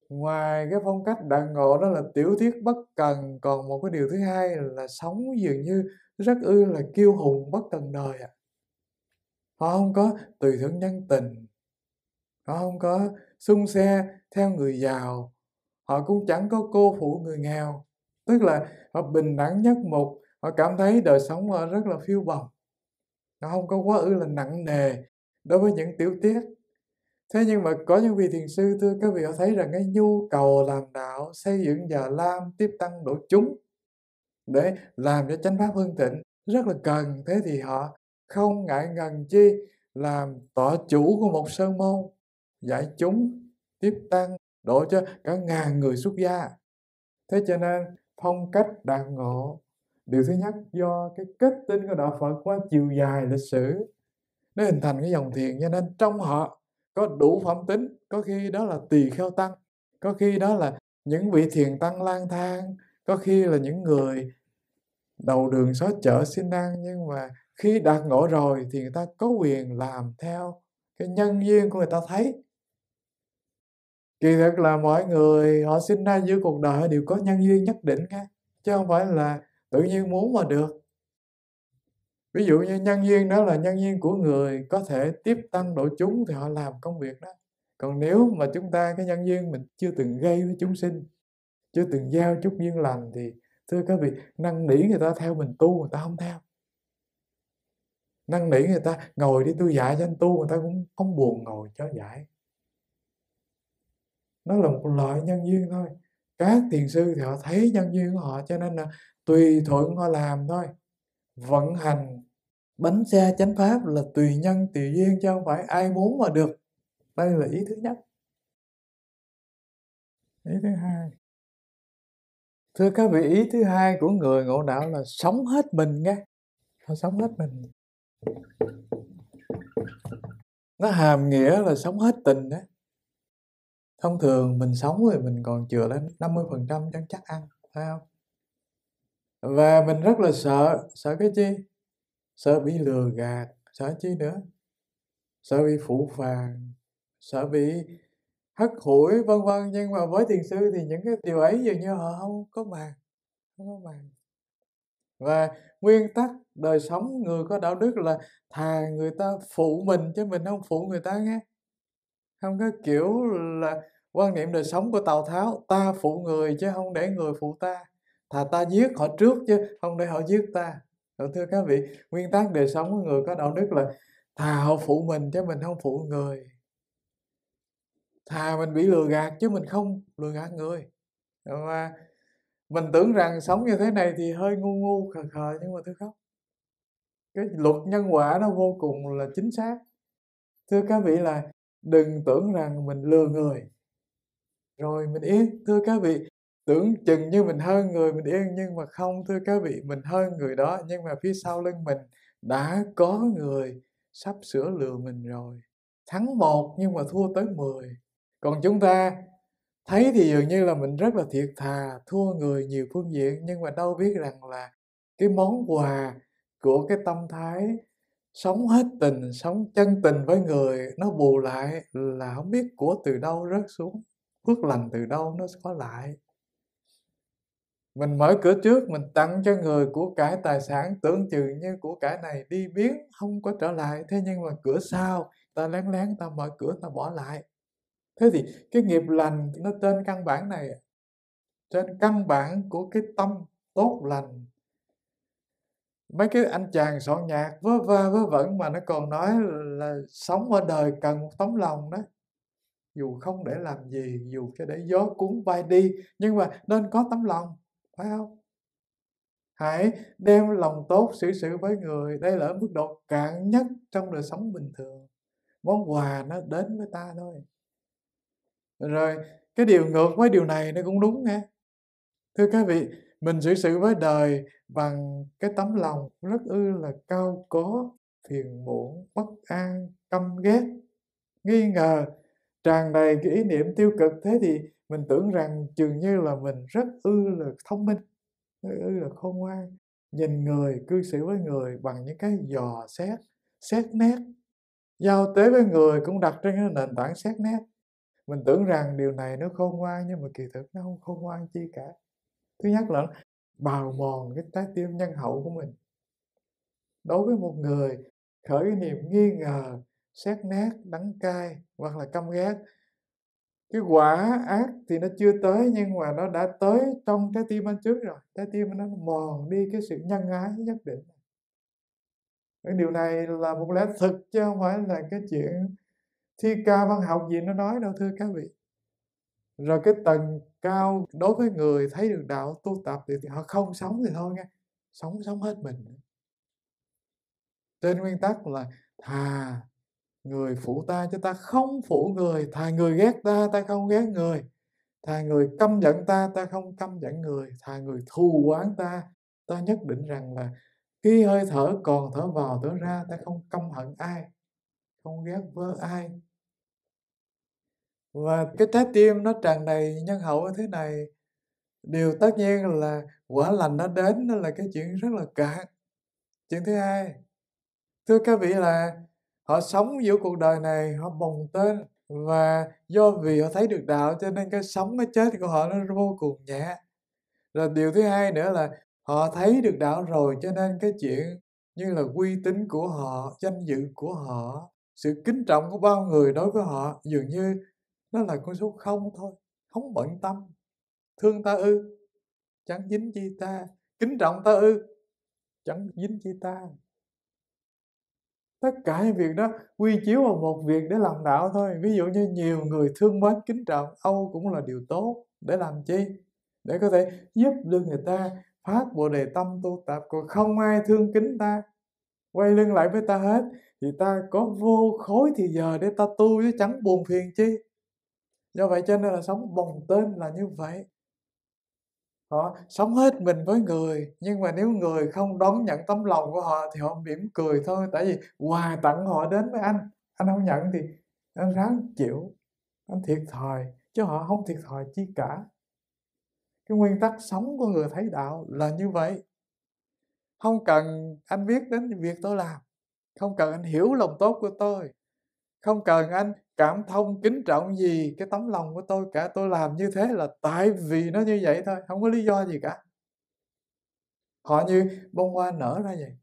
ngoài cái phong cách đặng ngộ đó là tiểu thuyết bất cần còn một cái điều thứ hai là sống dường như rất ư là kiêu hùng bất cần đời ạ à. họ không có tùy thưởng nhân tình họ không có xung xe theo người giàu họ cũng chẳng có cô phụ người nghèo tức là họ bình đẳng nhất mục họ cảm thấy đời sống họ rất là phiêu bồng nó không có quá ư là nặng nề đối với những tiểu tiết thế nhưng mà có những vị thiền sư thưa các vị họ thấy rằng cái nhu cầu làm đạo xây dựng già lam tiếp tăng độ chúng để làm cho chánh pháp hương tịnh rất là cần thế thì họ không ngại ngần chi làm tọa chủ của một sơn môn giải chúng tiếp tăng độ cho cả ngàn người xuất gia thế cho nên phong cách đạt ngộ điều thứ nhất do cái kết tinh của đạo phật qua chiều dài lịch sử nó hình thành cái dòng thiền cho nên trong họ có đủ phẩm tính có khi đó là tỳ kheo tăng có khi đó là những vị thiền tăng lang thang có khi là những người đầu đường xó chợ xin ăn nhưng mà khi đạt ngộ rồi thì người ta có quyền làm theo cái nhân duyên của người ta thấy kỳ thực là mọi người họ sinh ra giữa cuộc đời đều có nhân duyên nhất định nghe chứ không phải là tự nhiên muốn mà được ví dụ như nhân duyên đó là nhân duyên của người có thể tiếp tăng độ chúng thì họ làm công việc đó còn nếu mà chúng ta cái nhân duyên mình chưa từng gây với chúng sinh chưa từng giao chút duyên lành thì thưa các vị năn nỉ người ta theo mình tu người ta không theo năn nỉ người ta ngồi đi tu dạy cho anh tu người ta cũng không buồn ngồi cho giải nó là một loại nhân duyên thôi các thiền sư thì họ thấy nhân duyên của họ cho nên là tùy thuận họ làm thôi vận hành bánh xe chánh pháp là tùy nhân tùy duyên chứ không phải ai muốn mà được đây là ý thứ nhất ý thứ hai thưa các vị ý thứ hai của người ngộ đạo là sống hết mình nghe họ sống hết mình nó hàm nghĩa là sống hết tình đấy thông thường mình sống thì mình còn chừa lên 50% cho chắc ăn phải không và mình rất là sợ sợ cái chi sợ bị lừa gạt sợ chi nữa sợ bị phụ phàng sợ bị hắt hủi vân vân nhưng mà với thiền sư thì những cái điều ấy dường như họ không có bàn không có bàn và nguyên tắc đời sống người có đạo đức là thà người ta phụ mình chứ mình không phụ người ta nghe không có kiểu là quan niệm đời sống của tào tháo ta phụ người chứ không để người phụ ta thà ta giết họ trước chứ không để họ giết ta Rồi thưa các vị nguyên tắc đời sống của người có đạo đức là thà họ phụ mình chứ mình không phụ người thà mình bị lừa gạt chứ mình không lừa gạt người và mình tưởng rằng sống như thế này thì hơi ngu ngu khờ khờ nhưng mà thưa không cái luật nhân quả nó vô cùng là chính xác thưa các vị là đừng tưởng rằng mình lừa người rồi mình yên thưa các vị tưởng chừng như mình hơn người mình yên nhưng mà không thưa các vị mình hơn người đó nhưng mà phía sau lưng mình đã có người sắp sửa lừa mình rồi thắng một nhưng mà thua tới mười. còn chúng ta thấy thì dường như là mình rất là thiệt thà thua người nhiều phương diện nhưng mà đâu biết rằng là cái món quà của cái tâm thái sống hết tình sống chân tình với người nó bù lại là không biết của từ đâu rớt xuống phước lành từ đâu nó có lại mình mở cửa trước mình tặng cho người của cải tài sản tưởng chừng như của cải này đi biến không có trở lại thế nhưng mà cửa sau ta lén lén ta mở cửa ta bỏ lại thế thì cái nghiệp lành nó trên căn bản này trên căn bản của cái tâm tốt lành mấy cái anh chàng soạn nhạc vớ va vớ vẩn mà nó còn nói là sống ở đời cần một tấm lòng đó dù không để làm gì dù cho để gió cuốn bay đi nhưng mà nên có tấm lòng phải không hãy đem lòng tốt xử sự với người đây là ở mức độ cạn nhất trong đời sống bình thường món quà nó đến với ta thôi rồi cái điều ngược với điều này nó cũng đúng nghe thưa các vị mình xử sự với đời bằng cái tấm lòng rất ư là cao cố phiền muộn bất an căm ghét nghi ngờ tràn đầy cái ý niệm tiêu cực thế thì mình tưởng rằng dường như là mình rất ư là thông minh ư là khôn ngoan nhìn người cư xử với người bằng những cái dò xét xét nét giao tế với người cũng đặt trên cái nền tảng xét nét mình tưởng rằng điều này nó khôn ngoan nhưng mà kỳ thực nó không khôn ngoan chi cả thứ nhất là bào mòn cái trái tim nhân hậu của mình đối với một người khởi niềm nghi ngờ xét nét đắng cay hoặc là căm ghét cái quả ác thì nó chưa tới nhưng mà nó đã tới trong trái tim anh trước rồi trái tim nó mòn đi cái sự nhân ái nhất định cái điều này là một lẽ thực chứ không phải là cái chuyện thi ca văn học gì nó nói đâu thưa các vị rồi cái tầng cao đối với người thấy được đạo tu tập thì họ không sống thì thôi nghe sống sống hết mình trên nguyên tắc là thà người phụ ta cho ta không phụ người thà người ghét ta ta không ghét người thà người căm giận ta ta không căm giận người thà người thù oán ta ta nhất định rằng là khi hơi thở còn thở vào thở ra ta không căm hận ai không ghét vơ ai và cái trái tim nó tràn đầy nhân hậu như thế này điều tất nhiên là quả lành nó đến nó là cái chuyện rất là cạn chuyện thứ hai thưa các vị là họ sống giữa cuộc đời này họ bồng tên và do vì họ thấy được đạo cho nên cái sống cái chết của họ nó vô cùng nhẹ rồi điều thứ hai nữa là họ thấy được đạo rồi cho nên cái chuyện như là uy tín của họ danh dự của họ sự kính trọng của bao người đối với họ dường như nó là con số không thôi không bận tâm thương ta ư chẳng dính chi ta kính trọng ta ư chẳng dính chi ta tất cả những việc đó quy chiếu vào một việc để làm đạo thôi ví dụ như nhiều người thương mến kính trọng âu cũng là điều tốt để làm chi để có thể giúp được người ta phát bộ đề tâm tu tập còn không ai thương kính ta quay lưng lại với ta hết thì ta có vô khối thì giờ để ta tu chứ chẳng buồn phiền chi do vậy cho nên là sống bồng tên là như vậy họ sống hết mình với người nhưng mà nếu người không đón nhận tấm lòng của họ thì họ mỉm cười thôi tại vì quà tặng họ đến với anh anh không nhận thì anh ráng chịu anh thiệt thòi chứ họ không thiệt thòi chi cả cái nguyên tắc sống của người thấy đạo là như vậy không cần anh biết đến việc tôi làm không cần anh hiểu lòng tốt của tôi không cần anh cảm thông kính trọng gì cái tấm lòng của tôi cả tôi làm như thế là tại vì nó như vậy thôi không có lý do gì cả họ như bông hoa nở ra vậy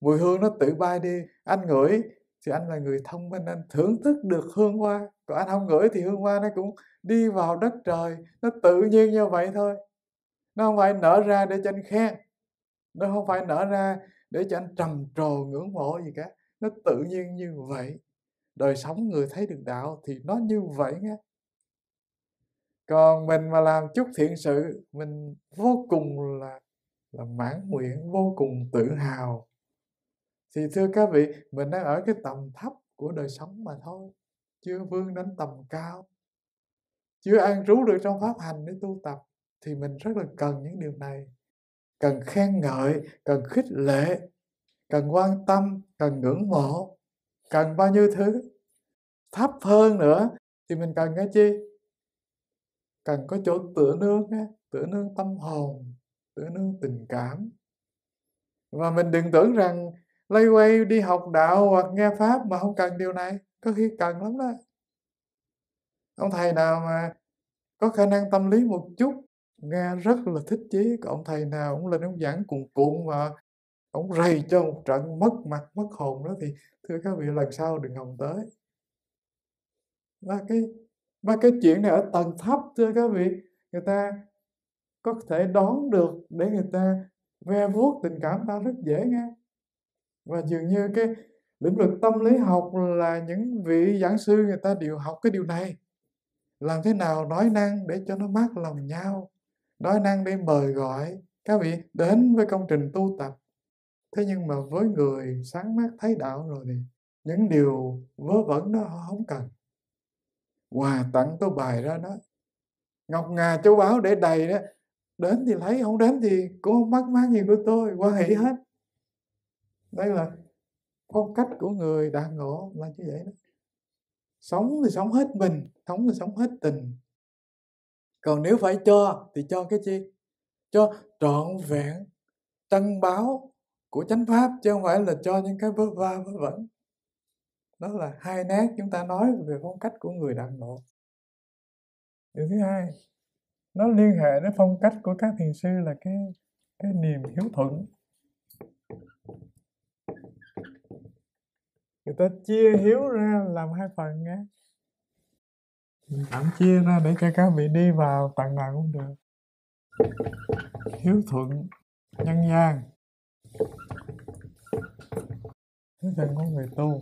mùi hương nó tự bay đi anh ngửi thì anh là người thông minh anh thưởng thức được hương hoa còn anh không ngửi thì hương hoa nó cũng đi vào đất trời nó tự nhiên như vậy thôi nó không phải nở ra để cho anh khen nó không phải nở ra để cho anh trầm trồ ngưỡng mộ gì cả nó tự nhiên như vậy đời sống người thấy được đạo thì nó như vậy nghe còn mình mà làm chút thiện sự mình vô cùng là là mãn nguyện vô cùng tự hào thì thưa các vị mình đang ở cái tầm thấp của đời sống mà thôi chưa vươn đến tầm cao chưa an trú được trong pháp hành để tu tập thì mình rất là cần những điều này cần khen ngợi cần khích lệ cần quan tâm cần ngưỡng mộ cần bao nhiêu thứ thấp hơn nữa thì mình cần cái chi cần có chỗ tựa nương á tựa nương tâm hồn tựa nương tình cảm và mình đừng tưởng rằng lây quay đi học đạo hoặc nghe pháp mà không cần điều này có khi cần lắm đó ông thầy nào mà có khả năng tâm lý một chút nghe rất là thích chí còn ông thầy nào cũng lên ông giảng cuồn cuộn mà ông rầy cho một trận mất mặt mất hồn đó thì thưa các vị lần sau đừng hòng tới và cái và cái chuyện này ở tầng thấp thưa các vị người ta có thể đón được để người ta ve vuốt tình cảm ta rất dễ nghe và dường như cái lĩnh vực tâm lý học là những vị giảng sư người ta đều học cái điều này làm thế nào nói năng để cho nó mát lòng nhau nói năng để mời gọi các vị đến với công trình tu tập thế nhưng mà với người sáng mắt thấy đạo rồi thì những điều vớ vẩn đó họ không cần quà tặng tôi bài ra đó ngọc ngà châu báu để đầy đó đến thì lấy không đến thì cũng không mắc mát gì của tôi quan hệ hết đây là phong cách của người đạt ngộ là như vậy đó sống thì sống hết mình sống thì sống hết tình còn nếu phải cho thì cho cái chi cho trọn vẹn tăng báo của chánh pháp chứ không phải là cho những cái vớ va vớ vẩn đó là hai nét chúng ta nói về phong cách của người đạt ngộ điều thứ hai nó liên hệ đến phong cách của các thiền sư là cái cái niềm hiếu thuận người ta chia hiếu ra làm hai phần nghe cảm chia ra để cho các vị đi vào tặng nào cũng được hiếu thuận nhân gian thế thần của người tu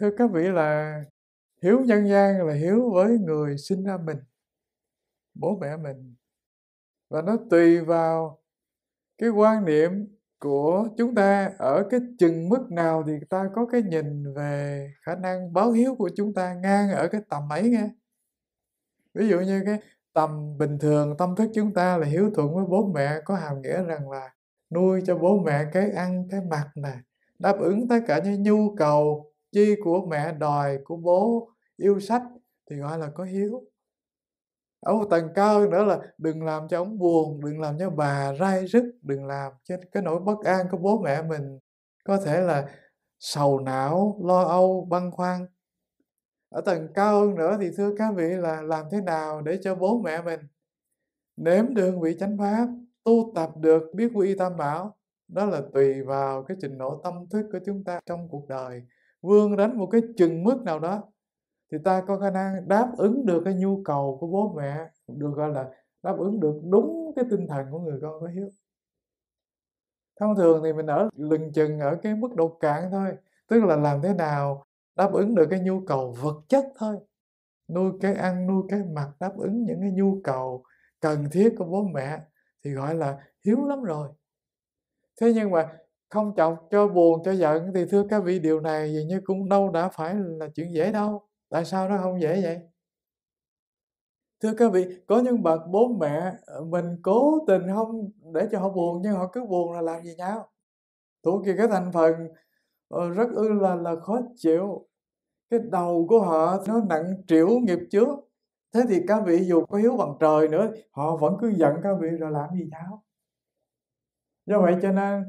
thưa các vị là hiếu nhân gian là hiếu với người sinh ra mình bố mẹ mình và nó tùy vào cái quan niệm của chúng ta ở cái chừng mức nào thì ta có cái nhìn về khả năng báo hiếu của chúng ta ngang ở cái tầm ấy nghe ví dụ như cái tầm bình thường tâm thức chúng ta là hiếu thuận với bố mẹ có hàm nghĩa rằng là nuôi cho bố mẹ cái ăn cái mặc nè đáp ứng tất cả những nhu cầu chi của mẹ đòi của bố yêu sách thì gọi là có hiếu ở một tầng cao nữa là đừng làm cho ông buồn đừng làm cho bà rai rứt đừng làm cho cái nỗi bất an của bố mẹ mình có thể là sầu não lo âu băn khoăn ở tầng cao hơn nữa thì thưa các vị là làm thế nào để cho bố mẹ mình nếm được vị chánh pháp tu tập được biết quy tam bảo đó là tùy vào cái trình độ tâm thức của chúng ta trong cuộc đời vươn đến một cái chừng mức nào đó thì ta có khả năng đáp ứng được cái nhu cầu của bố mẹ được gọi là đáp ứng được đúng cái tinh thần của người con có hiếu thông thường thì mình ở lừng chừng ở cái mức độ cạn thôi tức là làm thế nào đáp ứng được cái nhu cầu vật chất thôi nuôi cái ăn nuôi cái mặt đáp ứng những cái nhu cầu cần thiết của bố mẹ thì gọi là hiếu lắm rồi thế nhưng mà không chọc cho buồn cho giận thì thưa các vị điều này dường như cũng đâu đã phải là chuyện dễ đâu tại sao nó không dễ vậy thưa các vị có những bậc bố mẹ ờ, mình cố tình không để cho họ buồn nhưng họ cứ buồn là làm gì nhau thuộc kia cái thành phần ờ, rất ư là là khó chịu cái đầu của họ nó nặng trĩu nghiệp trước thế thì các vị dù có hiếu bằng trời nữa họ vẫn cứ giận các vị rồi làm gì giáo. do vậy cho nên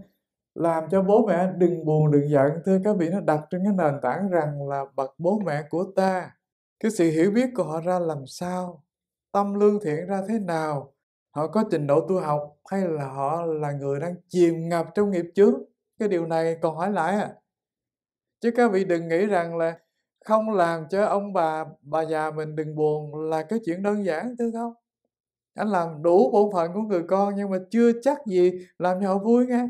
làm cho bố mẹ đừng buồn đừng giận thưa các vị nó đặt trên cái nền tảng rằng là bậc bố mẹ của ta cái sự hiểu biết của họ ra làm sao tâm lương thiện ra thế nào họ có trình độ tu học hay là họ là người đang chìm ngập trong nghiệp chướng cái điều này còn hỏi lại à chứ các vị đừng nghĩ rằng là không làm cho ông bà bà già mình đừng buồn là cái chuyện đơn giản thưa không anh làm đủ bổn phận của người con nhưng mà chưa chắc gì làm cho họ vui nghe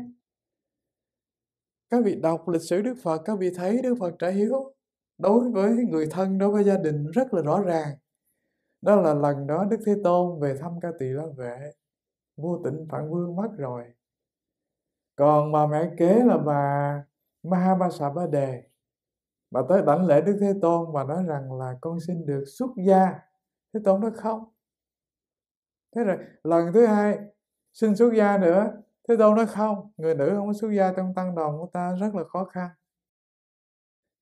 các vị đọc lịch sử đức phật các vị thấy đức phật trả hiếu đối với người thân đối với gia đình rất là rõ ràng đó là lần đó đức thế tôn về thăm ca tỳ la vệ vô tịnh phản vương mất rồi còn bà mẹ kế là bà Ma Ba Sa ba đề bà tới đảnh lễ đức thế tôn và nói rằng là con xin được xuất gia thế tôn nói không thế rồi lần thứ hai xin xuất gia nữa thế tôn nói không người nữ không có xuất gia trong tăng đoàn của ta rất là khó khăn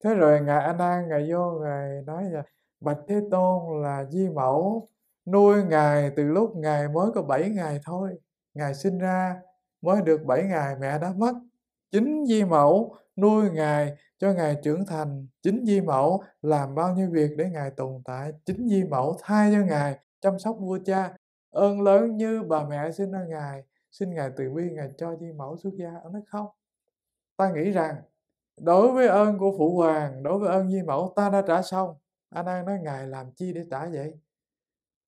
thế rồi ngài a nan ngài vô ngài nói là bạch thế tôn là di mẫu nuôi ngài từ lúc ngài mới có 7 ngày thôi ngài sinh ra mới được 7 ngày mẹ đã mất chính di mẫu nuôi ngài cho Ngài trưởng thành, chính Di Mẫu làm bao nhiêu việc để Ngài tồn tại, chính Di Mẫu thay cho Ngài chăm sóc vua cha, ơn lớn như bà mẹ sinh ra Ngài, xin Ngài từ bi Ngài cho Di Mẫu xuất gia, ông nói không. Ta nghĩ rằng, đối với ơn của Phụ Hoàng, đối với ơn Di Mẫu, ta đã trả xong. Anh An nói Ngài làm chi để trả vậy?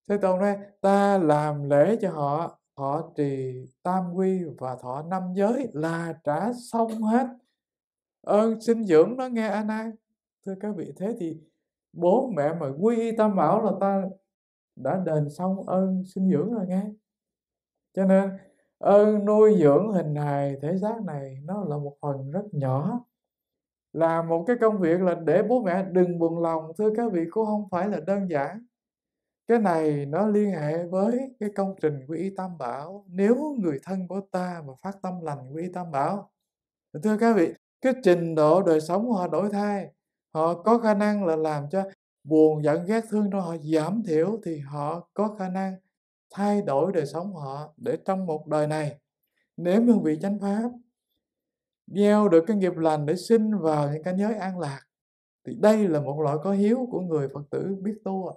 Thế Tôn nói, ta làm lễ cho họ, họ trì tam quy và thọ năm giới là trả xong hết ơn sinh dưỡng nó nghe anh ai thưa các vị thế thì bố mẹ mà quy y tam bảo là ta đã đền xong ơn sinh dưỡng rồi nghe cho nên ơn nuôi dưỡng hình hài thể xác này nó là một phần rất nhỏ là một cái công việc là để bố mẹ đừng buồn lòng thưa các vị cũng không phải là đơn giản cái này nó liên hệ với cái công trình quy y tam bảo nếu người thân của ta mà phát tâm lành quy y tam bảo thưa các vị cái trình độ đời sống của họ đổi thay họ có khả năng là làm cho buồn giận ghét thương đó họ giảm thiểu thì họ có khả năng thay đổi đời sống họ để trong một đời này nếu hương vị chánh pháp gieo được cái nghiệp lành để sinh vào những cái giới an lạc thì đây là một loại có hiếu của người phật tử biết tu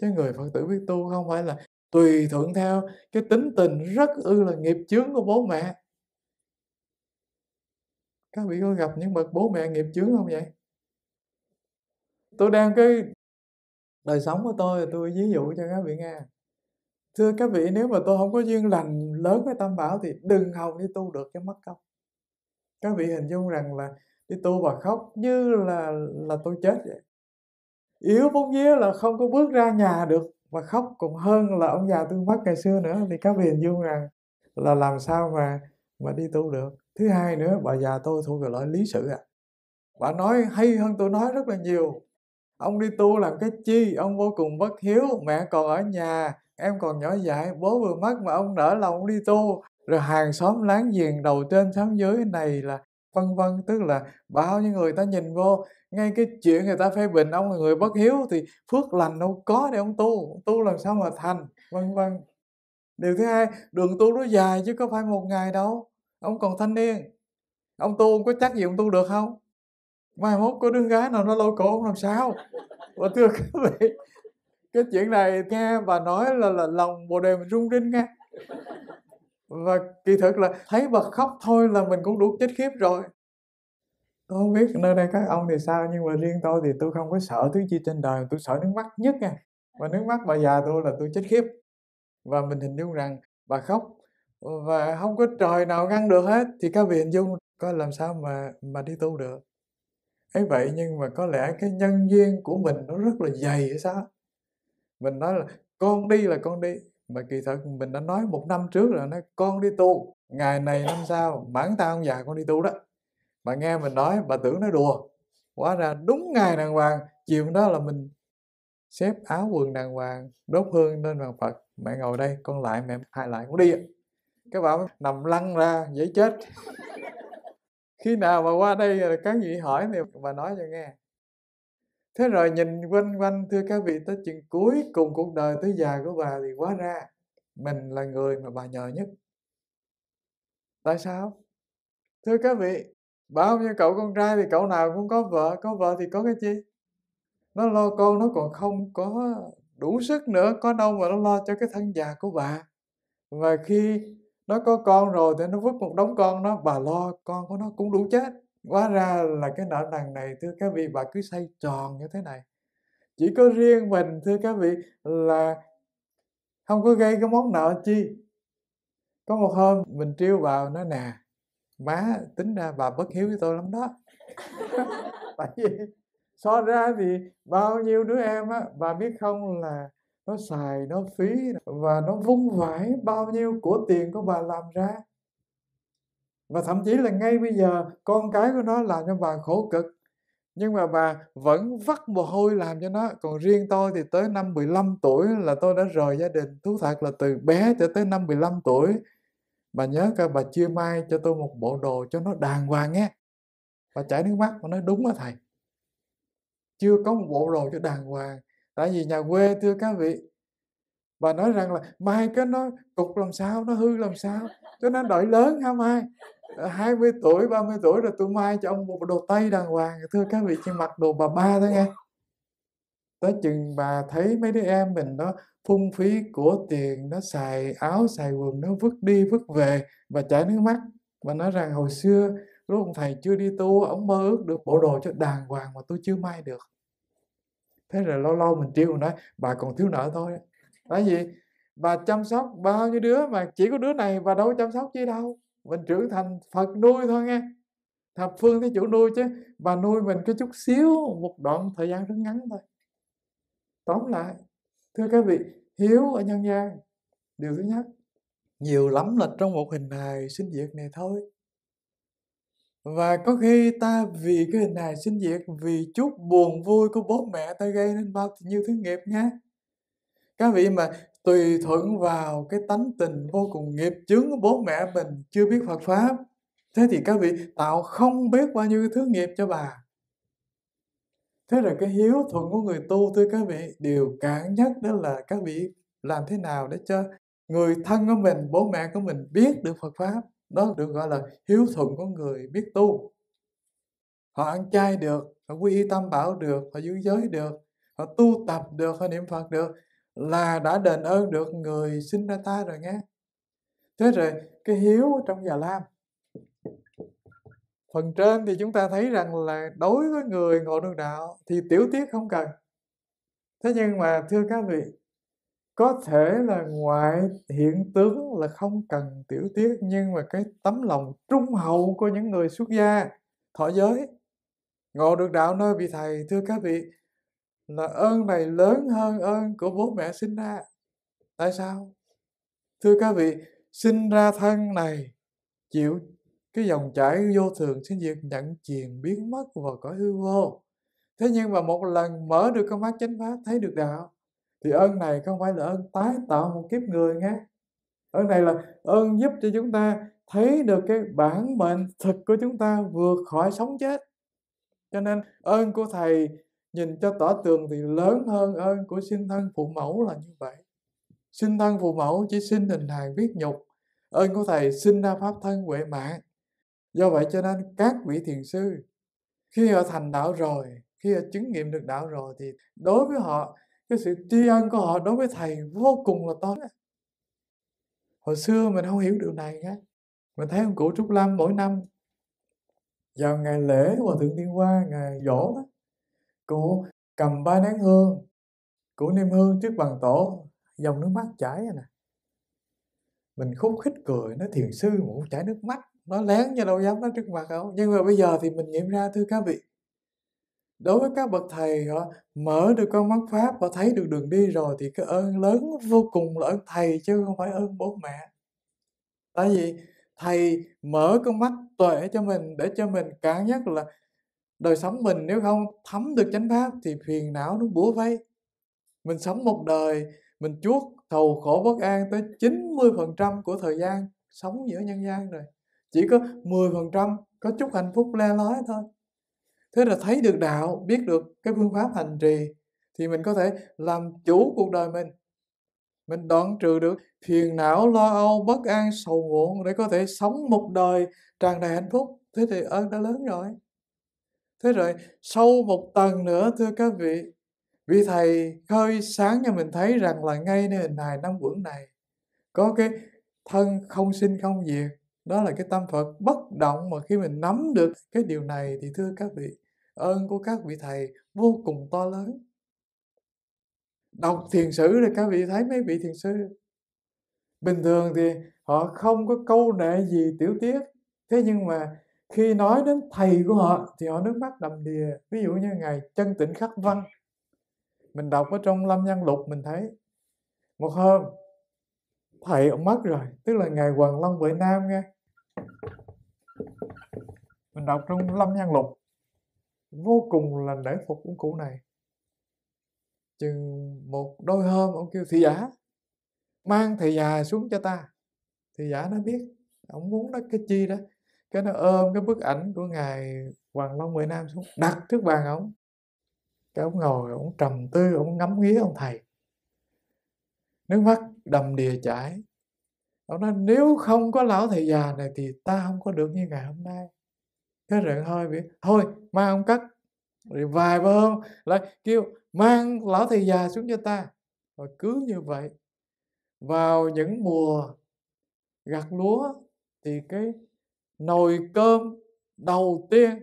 chứ người phật tử biết tu không phải là tùy thuận theo cái tính tình rất ư là nghiệp chướng của bố mẹ các vị có gặp những bậc bố mẹ nghiệp chướng không vậy tôi đang cái đời sống của tôi tôi ví dụ cho các vị nghe thưa các vị nếu mà tôi không có duyên lành lớn với tam bảo thì đừng hòng đi tu được cái mất công các vị hình dung rằng là đi tu và khóc như là là tôi chết vậy yếu vốn vía là không có bước ra nhà được và khóc còn hơn là ông già tôi mất ngày xưa nữa thì các vị hình dung rằng là làm sao mà mà đi tu được thứ hai nữa bà già tôi thuộc loại lý sự à bà nói hay hơn tôi nói rất là nhiều ông đi tu làm cái chi ông vô cùng bất hiếu mẹ còn ở nhà em còn nhỏ dại bố vừa mất mà ông nở lòng ông đi tu rồi hàng xóm láng giềng đầu trên xóm dưới này là vân vân tức là bao nhiêu người ta nhìn vô ngay cái chuyện người ta phê bình ông là người bất hiếu thì phước lành đâu có để ông tu tu làm sao mà thành vân vân điều thứ hai đường tu nó dài chứ có phải một ngày đâu ông còn thanh niên ông tu ông có chắc gì ông tu được không mai mốt có đứa gái nào nó lôi cổ ông làm sao và thưa các vị cái chuyện này nghe bà nói là, là lòng bồ đề mình rung rinh nghe và kỳ thực là thấy bà khóc thôi là mình cũng đủ chết khiếp rồi tôi không biết nơi đây các ông thì sao nhưng mà riêng tôi thì tôi không có sợ thứ gì trên đời tôi sợ nước mắt nhất nha và nước mắt bà già tôi là tôi chết khiếp và mình hình dung rằng bà khóc và không có trời nào ngăn được hết thì các vị dung có làm sao mà mà đi tu được ấy vậy nhưng mà có lẽ cái nhân duyên của mình nó rất là dày hay sao mình nói là con đi là con đi mà kỳ thật mình đã nói một năm trước là nói con đi tu ngày này năm sau mãn tao ông già con đi tu đó bà nghe mình nói bà tưởng nó đùa hóa ra đúng ngày đàng hoàng chiều đó là mình xếp áo quần đàng hoàng đốt hương lên bàn phật mẹ ngồi đây con lại mẹ hai lại cũng đi các bạn nằm lăn ra dễ chết khi nào mà qua đây các vị hỏi thì bà nói cho nghe thế rồi nhìn quanh quanh thưa các vị tới chuyện cuối cùng cuộc đời tới già của bà thì quá ra mình là người mà bà nhờ nhất tại sao thưa các vị bao nhiêu cậu con trai thì cậu nào cũng có vợ có vợ thì có cái chi nó lo con nó còn không có đủ sức nữa có đâu mà nó lo cho cái thân già của bà và khi nó có con rồi thì nó vứt một đống con nó bà lo con của nó cũng đủ chết quá ra là cái nợ nần này thưa các vị bà cứ xây tròn như thế này chỉ có riêng mình thưa các vị là không có gây cái món nợ chi có một hôm mình trêu vào nó nè má tính ra bà bất hiếu với tôi lắm đó <laughs> tại vì so ra thì bao nhiêu đứa em á bà biết không là nó xài nó phí và nó vung vãi bao nhiêu của tiền của bà làm ra và thậm chí là ngay bây giờ con cái của nó làm cho bà khổ cực nhưng mà bà vẫn vắt mồ hôi làm cho nó còn riêng tôi thì tới năm 15 tuổi là tôi đã rời gia đình thú thật là từ bé cho tới năm 15 tuổi bà nhớ coi bà chia mai cho tôi một bộ đồ cho nó đàng hoàng nhé bà chảy nước mắt mà nói đúng đó thầy chưa có một bộ đồ cho đàng hoàng tại vì nhà quê thưa các vị bà nói rằng là mai cái nó cục làm sao nó hư làm sao cho nó đợi lớn ha mai 20 ờ, tuổi 30 tuổi rồi tôi mai cho ông một đồ tây đàng hoàng thưa các vị chỉ mặc đồ bà ba thôi nghe tới chừng bà thấy mấy đứa em mình nó phung phí của tiền nó xài áo xài quần nó vứt đi vứt về và chảy nước mắt và nói rằng hồi xưa lúc ông thầy chưa đi tu ông mơ ước được bộ đồ cho đàng hoàng mà tôi chưa may được thế là lâu lâu mình trêu nói bà còn thiếu nợ thôi tại vì bà chăm sóc bao nhiêu đứa mà chỉ có đứa này bà đâu chăm sóc chi đâu mình trưởng thành phật nuôi thôi nghe thập phương thế chủ nuôi chứ bà nuôi mình cái chút xíu một đoạn thời gian rất ngắn thôi tóm lại thưa các vị hiếu ở nhân gian điều thứ nhất nhiều lắm là trong một hình hài sinh diệt này thôi và có khi ta vì cái hình hài sinh diệt, vì chút buồn vui của bố mẹ ta gây nên bao nhiêu thứ nghiệp nha. Các vị mà tùy thuận vào cái tánh tình vô cùng nghiệp chướng của bố mẹ mình chưa biết Phật Pháp, thế thì các vị tạo không biết bao nhiêu cái thứ nghiệp cho bà. Thế là cái hiếu thuận của người tu thưa các vị, điều cản nhất đó là các vị làm thế nào để cho người thân của mình, bố mẹ của mình biết được Phật Pháp đó được gọi là hiếu thuận của người biết tu họ ăn chay được họ quy y tam bảo được họ giữ giới được họ tu tập được họ niệm phật được là đã đền ơn được người sinh ra ta rồi nghe thế rồi cái hiếu trong già lam phần trên thì chúng ta thấy rằng là đối với người ngộ được đạo thì tiểu tiết không cần thế nhưng mà thưa các vị có thể là ngoại hiện tướng là không cần tiểu tiết nhưng mà cái tấm lòng trung hậu của những người xuất gia thọ giới ngộ được đạo nơi vị thầy thưa các vị là ơn này lớn hơn ơn của bố mẹ sinh ra tại sao thưa các vị sinh ra thân này chịu cái dòng chảy vô thường sinh diệt nhận chìm biến mất vào cõi hư vô thế nhưng mà một lần mở được con mắt chánh pháp thấy được đạo thì ơn này không phải là ơn tái tạo một kiếp người nghe ơn này là ơn giúp cho chúng ta thấy được cái bản mệnh thực của chúng ta vượt khỏi sống chết cho nên ơn của thầy nhìn cho tỏ tường thì lớn hơn ơn của sinh thân phụ mẫu là như vậy sinh thân phụ mẫu chỉ sinh hình hài viết nhục ơn của thầy sinh ra pháp thân huệ mạng do vậy cho nên các vị thiền sư khi họ thành đạo rồi khi họ chứng nghiệm được đạo rồi thì đối với họ cái sự tri ân của họ đối với thầy vô cùng là to hồi xưa mình không hiểu điều này nhé mình thấy ông cụ trúc lâm mỗi năm vào ngày lễ hòa thượng thiên hoa ngày dỗ đó cụ cầm ba nén hương cụ niêm hương trước bàn tổ dòng nước mắt chảy à nè mình khúc khích cười nó thiền sư mà chảy nước mắt nó lén cho đâu dám nó trước mặt đâu. nhưng mà bây giờ thì mình nghiệm ra thưa các vị đối với các bậc thầy họ mở được con mắt pháp và thấy được đường đi rồi thì cái ơn lớn vô cùng là ơn thầy chứ không phải ơn bố mẹ tại vì thầy mở con mắt tuệ cho mình để cho mình cảm giác là đời sống mình nếu không thấm được chánh pháp thì phiền não nó bủa vây mình sống một đời mình chuốc thầu khổ bất an tới 90% của thời gian sống giữa nhân gian rồi chỉ có 10% có chút hạnh phúc le lói thôi thế là thấy được đạo biết được cái phương pháp hành trì thì mình có thể làm chủ cuộc đời mình mình đoạn trừ được phiền não lo âu bất an sầu muộn để có thể sống một đời tràn đầy hạnh phúc thế thì ơn đã lớn rồi thế rồi sâu một tầng nữa thưa các vị vị thầy khơi sáng cho mình thấy rằng là ngay nơi hình hài năm quẩn này có cái thân không sinh không diệt đó là cái tâm phật bất động mà khi mình nắm được cái điều này thì thưa các vị ơn của các vị thầy vô cùng to lớn đọc thiền sử rồi các vị thấy mấy vị thiền sư bình thường thì họ không có câu nệ gì tiểu tiết thế nhưng mà khi nói đến thầy của họ thì họ nước mắt đầm đìa ví dụ như ngày chân tịnh khắc văn mình đọc ở trong lâm nhân lục mình thấy một hôm thầy ông mất rồi tức là ngày hoàng long vệ nam nghe mình đọc trong lâm nhân lục vô cùng là nể phục ông cụ này chừng một đôi hôm ông kêu thị giả mang thị già xuống cho ta thị giả nó biết ông muốn nó cái chi đó cái nó ôm cái bức ảnh của ngài hoàng long mười nam xuống đặt trước bàn ông cái ông ngồi ông trầm tư ông ngắm nghía ông thầy nước mắt đầm đìa chảy ông nói nếu không có lão thầy già này thì ta không có được như ngày hôm nay cái rạng hơi bị thôi mang ông cắt rồi vài bữa lại kêu mang lão thầy già xuống cho ta và cứ như vậy vào những mùa gặt lúa thì cái nồi cơm đầu tiên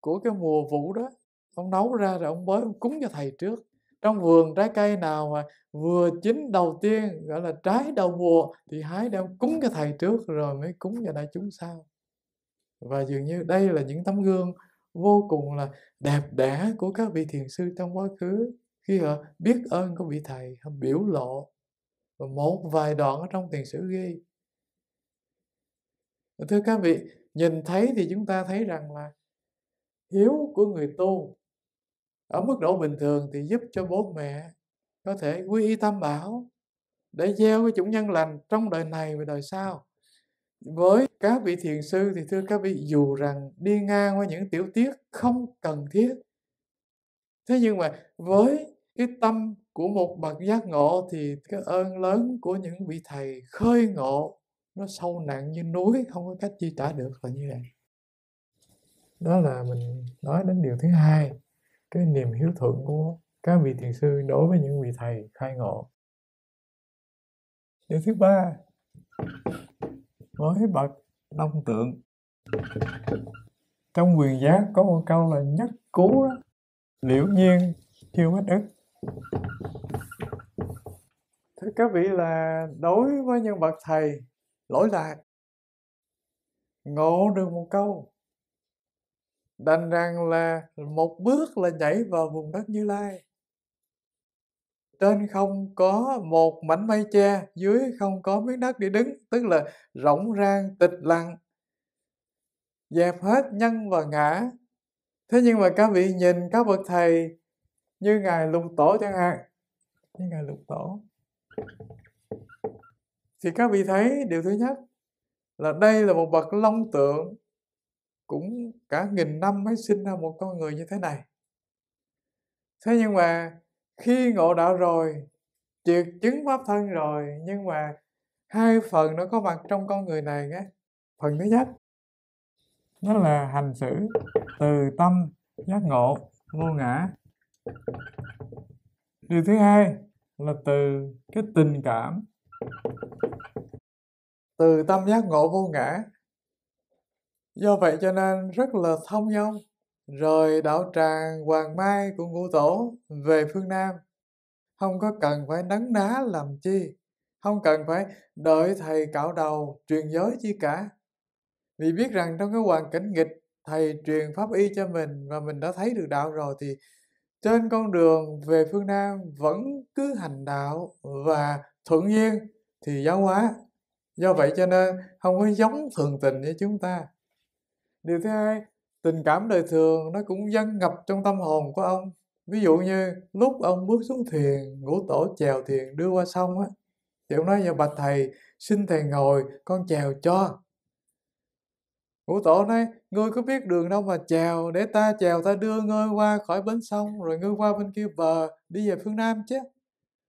của cái mùa vụ đó ông nấu ra rồi ông bới ông cúng cho thầy trước trong vườn trái cây nào mà vừa chín đầu tiên gọi là trái đầu mùa thì hái đem cúng cho thầy trước rồi mới cúng cho đại chúng sau và dường như đây là những tấm gương vô cùng là đẹp đẽ của các vị thiền sư trong quá khứ khi họ biết ơn các vị thầy biểu lộ và một vài đoạn ở trong tiền sử ghi thưa các vị nhìn thấy thì chúng ta thấy rằng là hiếu của người tu ở mức độ bình thường thì giúp cho bố mẹ có thể quy y tam bảo để gieo cái chủng nhân lành trong đời này và đời sau với các vị thiền sư thì thưa các vị dù rằng đi ngang qua những tiểu tiết không cần thiết thế nhưng mà với cái tâm của một bậc giác ngộ thì cái ơn lớn của những vị thầy khơi ngộ nó sâu nặng như núi không có cách chi trả được là như vậy đó là mình nói đến điều thứ hai cái niềm hiếu thuận của các vị thiền sư đối với những vị thầy khai ngộ điều thứ ba với bậc long tượng trong quyền giác có một câu là nhất cú đó liễu nhiên thiêu bách ức thưa các vị là đối với nhân vật thầy lỗi lạc ngộ được một câu đành rằng là một bước là nhảy vào vùng đất như lai trên không có một mảnh mây che dưới không có miếng đất để đứng tức là rỗng rang tịch lặng dẹp hết nhân và ngã thế nhưng mà các vị nhìn các bậc thầy như ngài lục tổ chẳng hạn như ngài lục tổ thì các vị thấy điều thứ nhất là đây là một bậc long tượng cũng cả nghìn năm mới sinh ra một con người như thế này thế nhưng mà khi ngộ đạo rồi triệt chứng pháp thân rồi nhưng mà hai phần nó có mặt trong con người này nhé phần thứ nhất nó là hành xử từ tâm giác ngộ vô ngã điều thứ hai là từ cái tình cảm từ tâm giác ngộ vô ngã do vậy cho nên rất là thông nhau rồi đảo tràng hoàng mai của ngũ tổ về phương Nam. Không có cần phải nấn ná làm chi, không cần phải đợi thầy cạo đầu truyền giới chi cả. Vì biết rằng trong cái hoàn cảnh nghịch, thầy truyền pháp y cho mình và mình đã thấy được đạo rồi thì trên con đường về phương Nam vẫn cứ hành đạo và thuận nhiên thì giáo hóa. Do vậy cho nên không có giống thường tình với chúng ta. Điều thứ hai, tình cảm đời thường nó cũng dâng ngập trong tâm hồn của ông ví dụ như lúc ông bước xuống thuyền ngũ tổ chèo thuyền đưa qua sông á thì ông nói giờ dạ, bạch thầy xin thầy ngồi con chèo cho ngũ tổ nói ngươi có biết đường đâu mà chèo để ta chèo ta đưa ngươi qua khỏi bến sông rồi ngươi qua bên kia bờ đi về phương nam chứ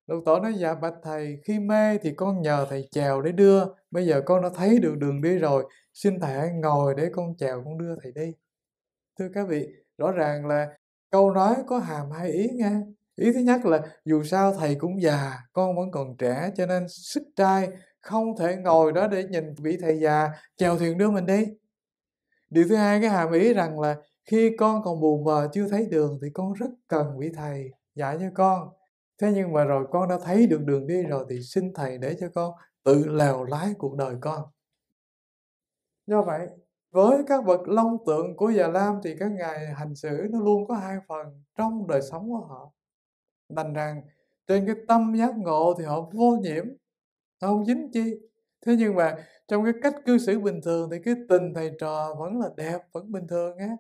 lục tổ nói dạ bạch thầy khi mê thì con nhờ thầy chèo để đưa bây giờ con đã thấy được đường đi rồi xin thầy hãy ngồi để con chèo con đưa thầy đi thưa các vị rõ ràng là câu nói có hàm hai ý nha ý thứ nhất là dù sao thầy cũng già con vẫn còn trẻ cho nên sức trai không thể ngồi đó để nhìn vị thầy già chèo thuyền đưa mình đi điều thứ hai cái hàm ý rằng là khi con còn buồn mờ chưa thấy đường thì con rất cần vị thầy dạy cho con thế nhưng mà rồi con đã thấy được đường đi rồi thì xin thầy để cho con tự lèo lái cuộc đời con do vậy với các vật long tượng của già lam thì các ngài hành xử nó luôn có hai phần trong đời sống của họ thành rằng trên cái tâm giác ngộ thì họ vô nhiễm họ không dính chi thế nhưng mà trong cái cách cư xử bình thường thì cái tình thầy trò vẫn là đẹp vẫn bình thường nhé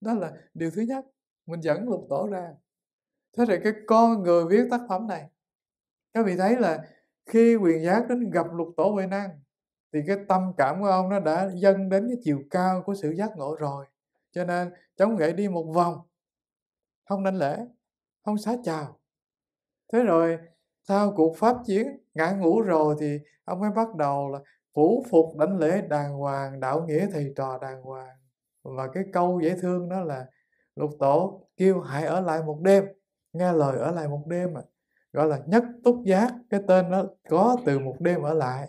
đó là điều thứ nhất mình dẫn lục tổ ra thế rồi cái con người viết tác phẩm này các vị thấy là khi quyền giác đến gặp lục tổ huệ năng thì cái tâm cảm của ông nó đã dâng đến cái chiều cao của sự giác ngộ rồi cho nên chống gậy đi một vòng không nên lễ không xá chào thế rồi sau cuộc pháp chiến ngã ngủ rồi thì ông mới bắt đầu là phủ phục đánh lễ đàng hoàng đạo nghĩa thầy trò đàng hoàng và cái câu dễ thương đó là lục tổ kêu hãy ở lại một đêm nghe lời ở lại một đêm à gọi là nhất túc giác cái tên nó có từ một đêm ở lại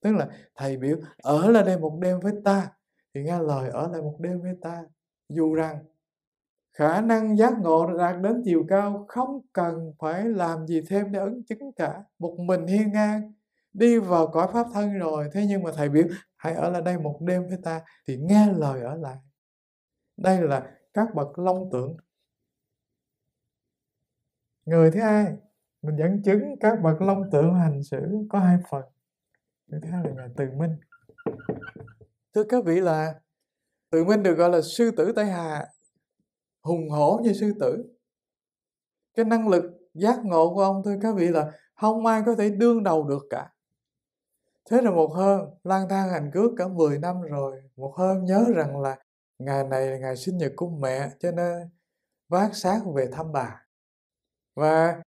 tức là thầy biểu ở lại đây một đêm với ta thì nghe lời ở lại một đêm với ta dù rằng khả năng giác ngộ đạt đến chiều cao không cần phải làm gì thêm để ứng chứng cả một mình hiên ngang đi vào cõi pháp thân rồi thế nhưng mà thầy biểu hãy ở lại đây một đêm với ta thì nghe lời ở lại đây là các bậc long tượng người thứ hai mình dẫn chứng các bậc long tượng hành xử có hai phần người thứ hai là từ minh thưa các vị là tự minh được gọi là sư tử tây hà hùng hổ như sư tử cái năng lực giác ngộ của ông thưa các vị là không ai có thể đương đầu được cả thế là một hôm lang thang hành cước cả 10 năm rồi một hôm nhớ rằng là ngày này là ngày sinh nhật của mẹ cho nên vác xác về thăm bà và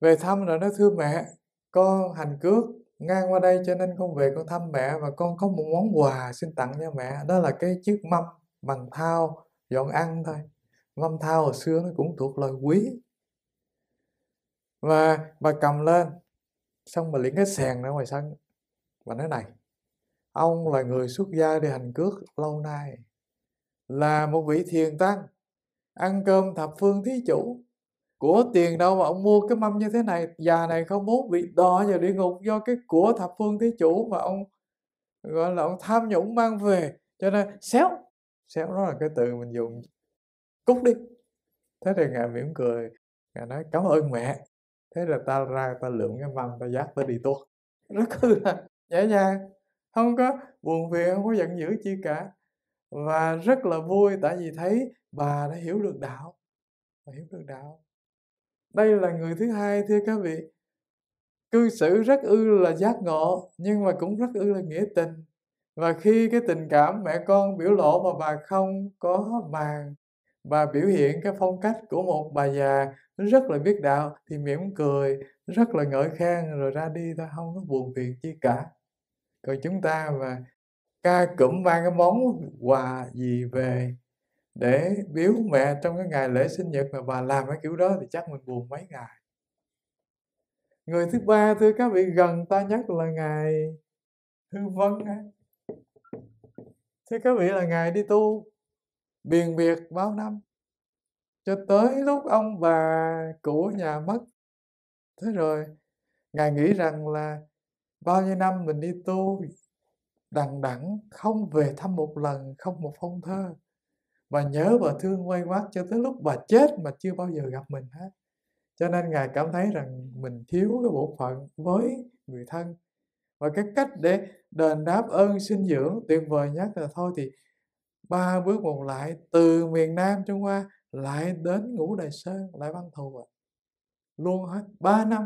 về thăm rồi nó thưa mẹ con hành cước ngang qua đây cho nên con về con thăm mẹ và con có một món quà xin tặng cho mẹ đó là cái chiếc mâm bằng thao dọn ăn thôi mâm thao hồi xưa nó cũng thuộc lời quý và bà cầm lên xong bà liền cái sèn ra ngoài sân và nói này ông là người xuất gia đi hành cước lâu nay là một vị thiền tăng ăn cơm thập phương thí chủ của tiền đâu mà ông mua cái mâm như thế này già này không muốn bị đò vào địa ngục do cái của thập phương thế chủ mà ông gọi là ông tham nhũng mang về cho nên xéo xéo đó là cái từ mình dùng cút đi thế thì ngài mỉm cười ngài nói cảm ơn mẹ thế là ta ra ta lượm cái mâm ta dắt ta đi tuốt rất là dễ dàng không có buồn phiền không có giận dữ chi cả và rất là vui tại vì thấy bà đã hiểu được đạo hiểu được đạo đây là người thứ hai thưa các vị cư xử rất ư là giác ngộ nhưng mà cũng rất ư là nghĩa tình và khi cái tình cảm mẹ con biểu lộ mà bà không có màng bà biểu hiện cái phong cách của một bà già rất là biết đạo thì mỉm cười rất là ngợi khen rồi ra đi ta không có buồn phiền chi cả còn chúng ta mà ca cụm mang cái món quà gì về để biếu mẹ trong cái ngày lễ sinh nhật mà bà làm cái kiểu đó thì chắc mình buồn mấy ngày người thứ ba thưa các vị gần ta nhất là ngài hư vân á thưa các vị là ngài đi tu biền biệt bao năm cho tới lúc ông bà của nhà mất thế rồi ngài nghĩ rằng là bao nhiêu năm mình đi tu đằng đẳng không về thăm một lần không một phong thơ và nhớ và thương quay quát cho tới lúc bà chết mà chưa bao giờ gặp mình hết cho nên ngài cảm thấy rằng mình thiếu cái bổn phận với người thân và cái cách để đền đáp ơn sinh dưỡng tuyệt vời nhất là thôi thì ba bước một lại từ miền nam trung hoa lại đến ngũ đài sơn lại văn thù à. luôn hết ba năm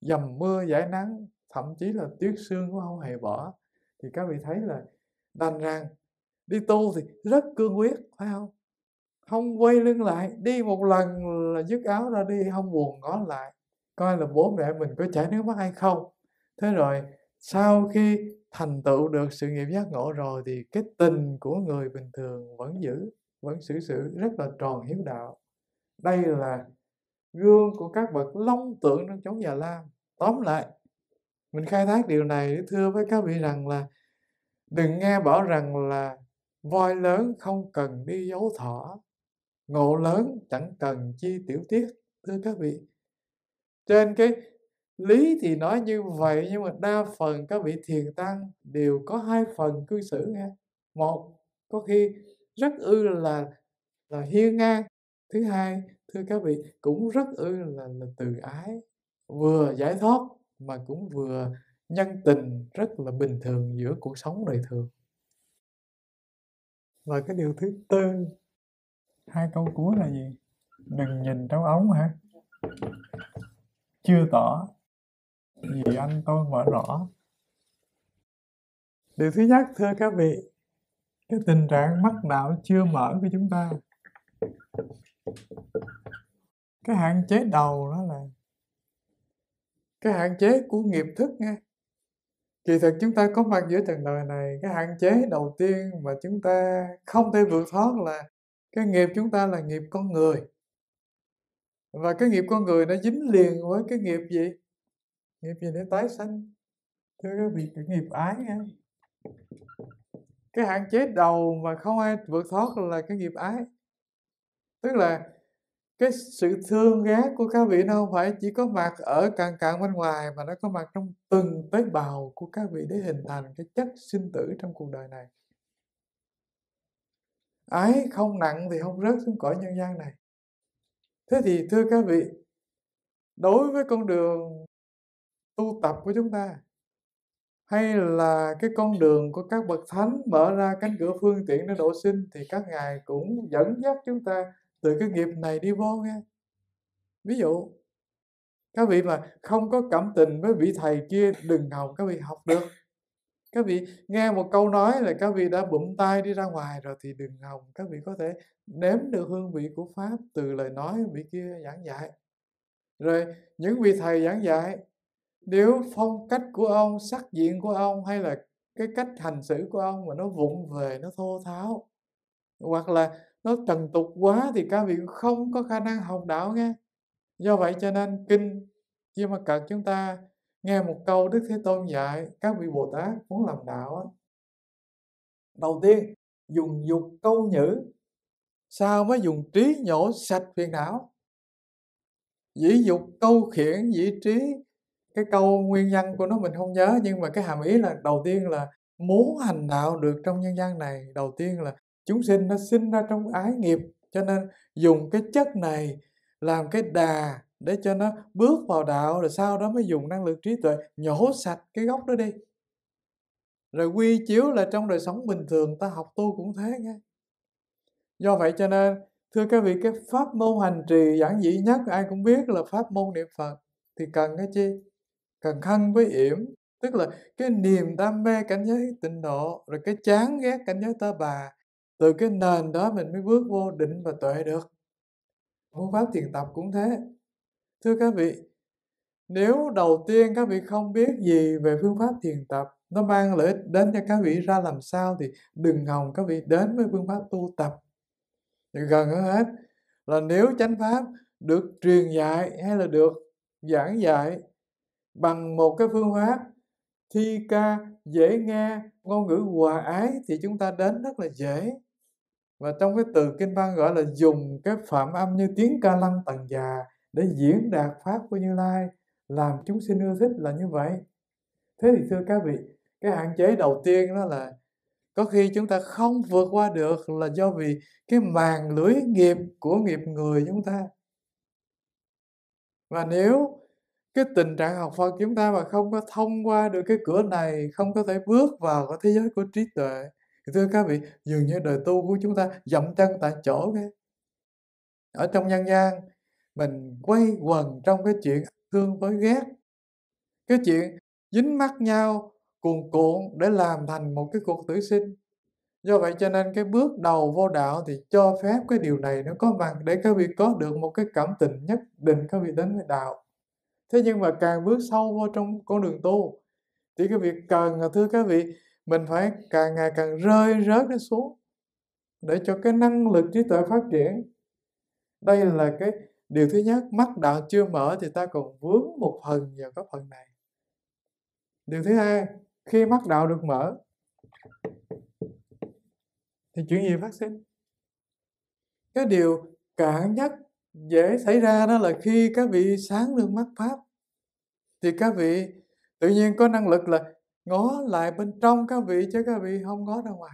dầm mưa giải nắng thậm chí là tuyết sương cũng không hề bỏ thì các vị thấy là đành rằng đi tu thì rất cương quyết phải không không quay lưng lại đi một lần là dứt áo ra đi không buồn ngó lại coi là bố mẹ mình có chảy nước mắt hay không thế rồi sau khi thành tựu được sự nghiệp giác ngộ rồi thì cái tình của người bình thường vẫn giữ vẫn xử sự rất là tròn hiếu đạo đây là gương của các bậc long tượng trong chốn già lam tóm lại mình khai thác điều này để thưa với các vị rằng là đừng nghe bảo rằng là voi lớn không cần đi dấu thỏ ngộ lớn chẳng cần chi tiểu tiết thưa các vị trên cái lý thì nói như vậy nhưng mà đa phần các vị thiền tăng đều có hai phần cư xử nghe một có khi rất ư là là hiên ngang thứ hai thưa các vị cũng rất ư là, là từ ái vừa giải thoát mà cũng vừa nhân tình rất là bình thường giữa cuộc sống đời thường và cái điều thứ tư hai câu cuối là gì đừng nhìn trong ống hả chưa tỏ vì anh tôi mở rõ điều thứ nhất thưa các vị cái tình trạng mắt đạo chưa mở của chúng ta cái hạn chế đầu đó là cái hạn chế của nghiệp thức nghe kỳ thực chúng ta có mặt giữa trần đời này cái hạn chế đầu tiên mà chúng ta không thể vượt thoát là cái nghiệp chúng ta là nghiệp con người và cái nghiệp con người nó dính liền với cái nghiệp gì nghiệp gì để tái sanh thưa các vị cái nghiệp ái nha cái hạn chế đầu mà không ai vượt thoát là cái nghiệp ái tức là cái sự thương ghét của các vị nó không phải chỉ có mặt ở càng càng bên ngoài mà nó có mặt trong từng tế bào của các vị để hình thành cái chất sinh tử trong cuộc đời này ái không nặng thì không rớt xuống cõi nhân gian này thế thì thưa các vị đối với con đường tu tập của chúng ta hay là cái con đường của các bậc thánh mở ra cánh cửa phương tiện để độ sinh thì các ngài cũng dẫn dắt chúng ta từ cái nghiệp này đi vô nghe ví dụ các vị mà không có cảm tình với vị thầy kia đừng học các vị học được các vị nghe một câu nói là các vị đã bụng tay đi ra ngoài rồi thì đừng hòng các vị có thể nếm được hương vị của pháp từ lời nói vị kia giảng dạy rồi những vị thầy giảng dạy nếu phong cách của ông sắc diện của ông hay là cái cách hành xử của ông mà nó vụng về nó thô tháo hoặc là nó trần tục quá thì các vị không có khả năng học đạo nghe do vậy cho nên kinh nhưng mà cần chúng ta nghe một câu đức thế tôn dạy các vị bồ tát muốn làm đạo đầu tiên dùng dục câu nhữ sao mới dùng trí nhổ sạch phiền não dĩ dục câu khiển dĩ trí cái câu nguyên nhân của nó mình không nhớ nhưng mà cái hàm ý là đầu tiên là muốn hành đạo được trong nhân gian này đầu tiên là chúng sinh nó sinh ra trong ái nghiệp cho nên dùng cái chất này làm cái đà để cho nó bước vào đạo rồi sau đó mới dùng năng lượng trí tuệ nhổ sạch cái gốc đó đi rồi quy chiếu là trong đời sống bình thường ta học tu cũng thế nghe do vậy cho nên thưa các vị cái pháp môn hành trì giản dị nhất ai cũng biết là pháp môn niệm phật thì cần cái chi cần thân với yểm tức là cái niềm đam mê cảnh giới tịnh độ rồi cái chán ghét cảnh giới ta bà từ cái nền đó mình mới bước vô định và tuệ được phương pháp thiền tập cũng thế thưa các vị nếu đầu tiên các vị không biết gì về phương pháp thiền tập nó mang lợi ích đến cho các vị ra làm sao thì đừng hòng các vị đến với phương pháp tu tập thì gần hơn hết là nếu chánh pháp được truyền dạy hay là được giảng dạy bằng một cái phương pháp thi ca dễ nghe ngôn ngữ hòa ái thì chúng ta đến rất là dễ và trong cái từ kinh văn gọi là dùng cái phạm âm như tiếng ca lăng tần già để diễn đạt pháp của như lai làm chúng sinh ưa thích là như vậy thế thì thưa các vị cái hạn chế đầu tiên đó là có khi chúng ta không vượt qua được là do vì cái màn lưới nghiệp của nghiệp người chúng ta và nếu cái tình trạng học Phật chúng ta mà không có thông qua được cái cửa này không có thể bước vào cái thế giới của trí tuệ thưa các vị dường như đời tu của chúng ta dậm chân tại chỗ cái ở trong nhân gian mình quay quần trong cái chuyện thương với ghét cái chuyện dính mắt nhau cuồn cuộn để làm thành một cái cuộc tử sinh do vậy cho nên cái bước đầu vô đạo thì cho phép cái điều này nó có mặt để các vị có được một cái cảm tình nhất định các vị đến với đạo thế nhưng mà càng bước sâu vô trong con đường tu thì cái việc cần thưa các vị mình phải càng ngày càng rơi rớt nó xuống để cho cái năng lực trí tuệ phát triển đây là cái điều thứ nhất mắt đạo chưa mở thì ta còn vướng một phần vào cái phần này điều thứ hai khi mắt đạo được mở thì chuyện gì phát sinh cái điều cản nhất dễ xảy ra đó là khi các vị sáng được mắt pháp thì các vị tự nhiên có năng lực là ngó lại bên trong các vị chứ các vị không ngó ra ngoài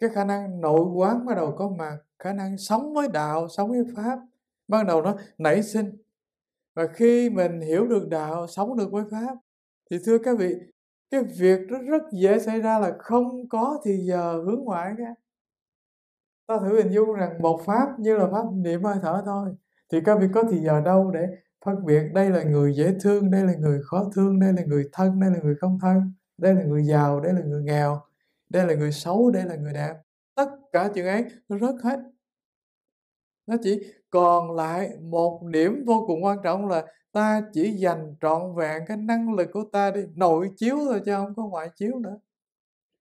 cái khả năng nội quán bắt đầu có mặt khả năng sống với đạo sống với pháp ban đầu nó nảy sinh và khi mình hiểu được đạo sống được với pháp thì thưa các vị cái việc rất rất dễ xảy ra là không có thì giờ hướng ngoại cả ta thử hình dung rằng một pháp như là pháp niệm hơi thở thôi thì các vị có thì giờ đâu để phân biệt đây là người dễ thương đây là người khó thương đây là người thân đây là người không thân đây là người giàu đây là người nghèo đây là người xấu đây là người đẹp tất cả chuyện ấy nó rớt hết nó chỉ còn lại một điểm vô cùng quan trọng là ta chỉ dành trọn vẹn cái năng lực của ta đi nội chiếu thôi chứ không có ngoại chiếu nữa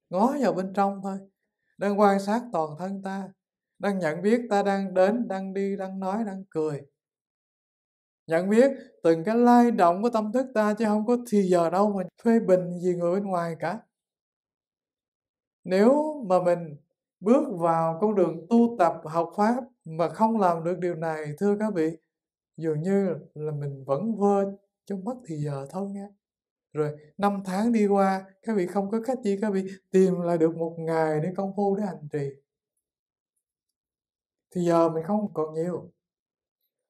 ngó vào bên trong thôi đang quan sát toàn thân ta đang nhận biết ta đang đến đang đi đang nói đang cười nhận biết từng cái lai động của tâm thức ta chứ không có thì giờ đâu mình phê bình gì người bên ngoài cả nếu mà mình bước vào con đường tu tập học pháp mà không làm được điều này thưa các vị dường như là mình vẫn vơ trong mất thì giờ thôi nha rồi năm tháng đi qua các vị không có cách gì các vị tìm lại được một ngày để công phu để hành trì thì giờ mình không còn nhiều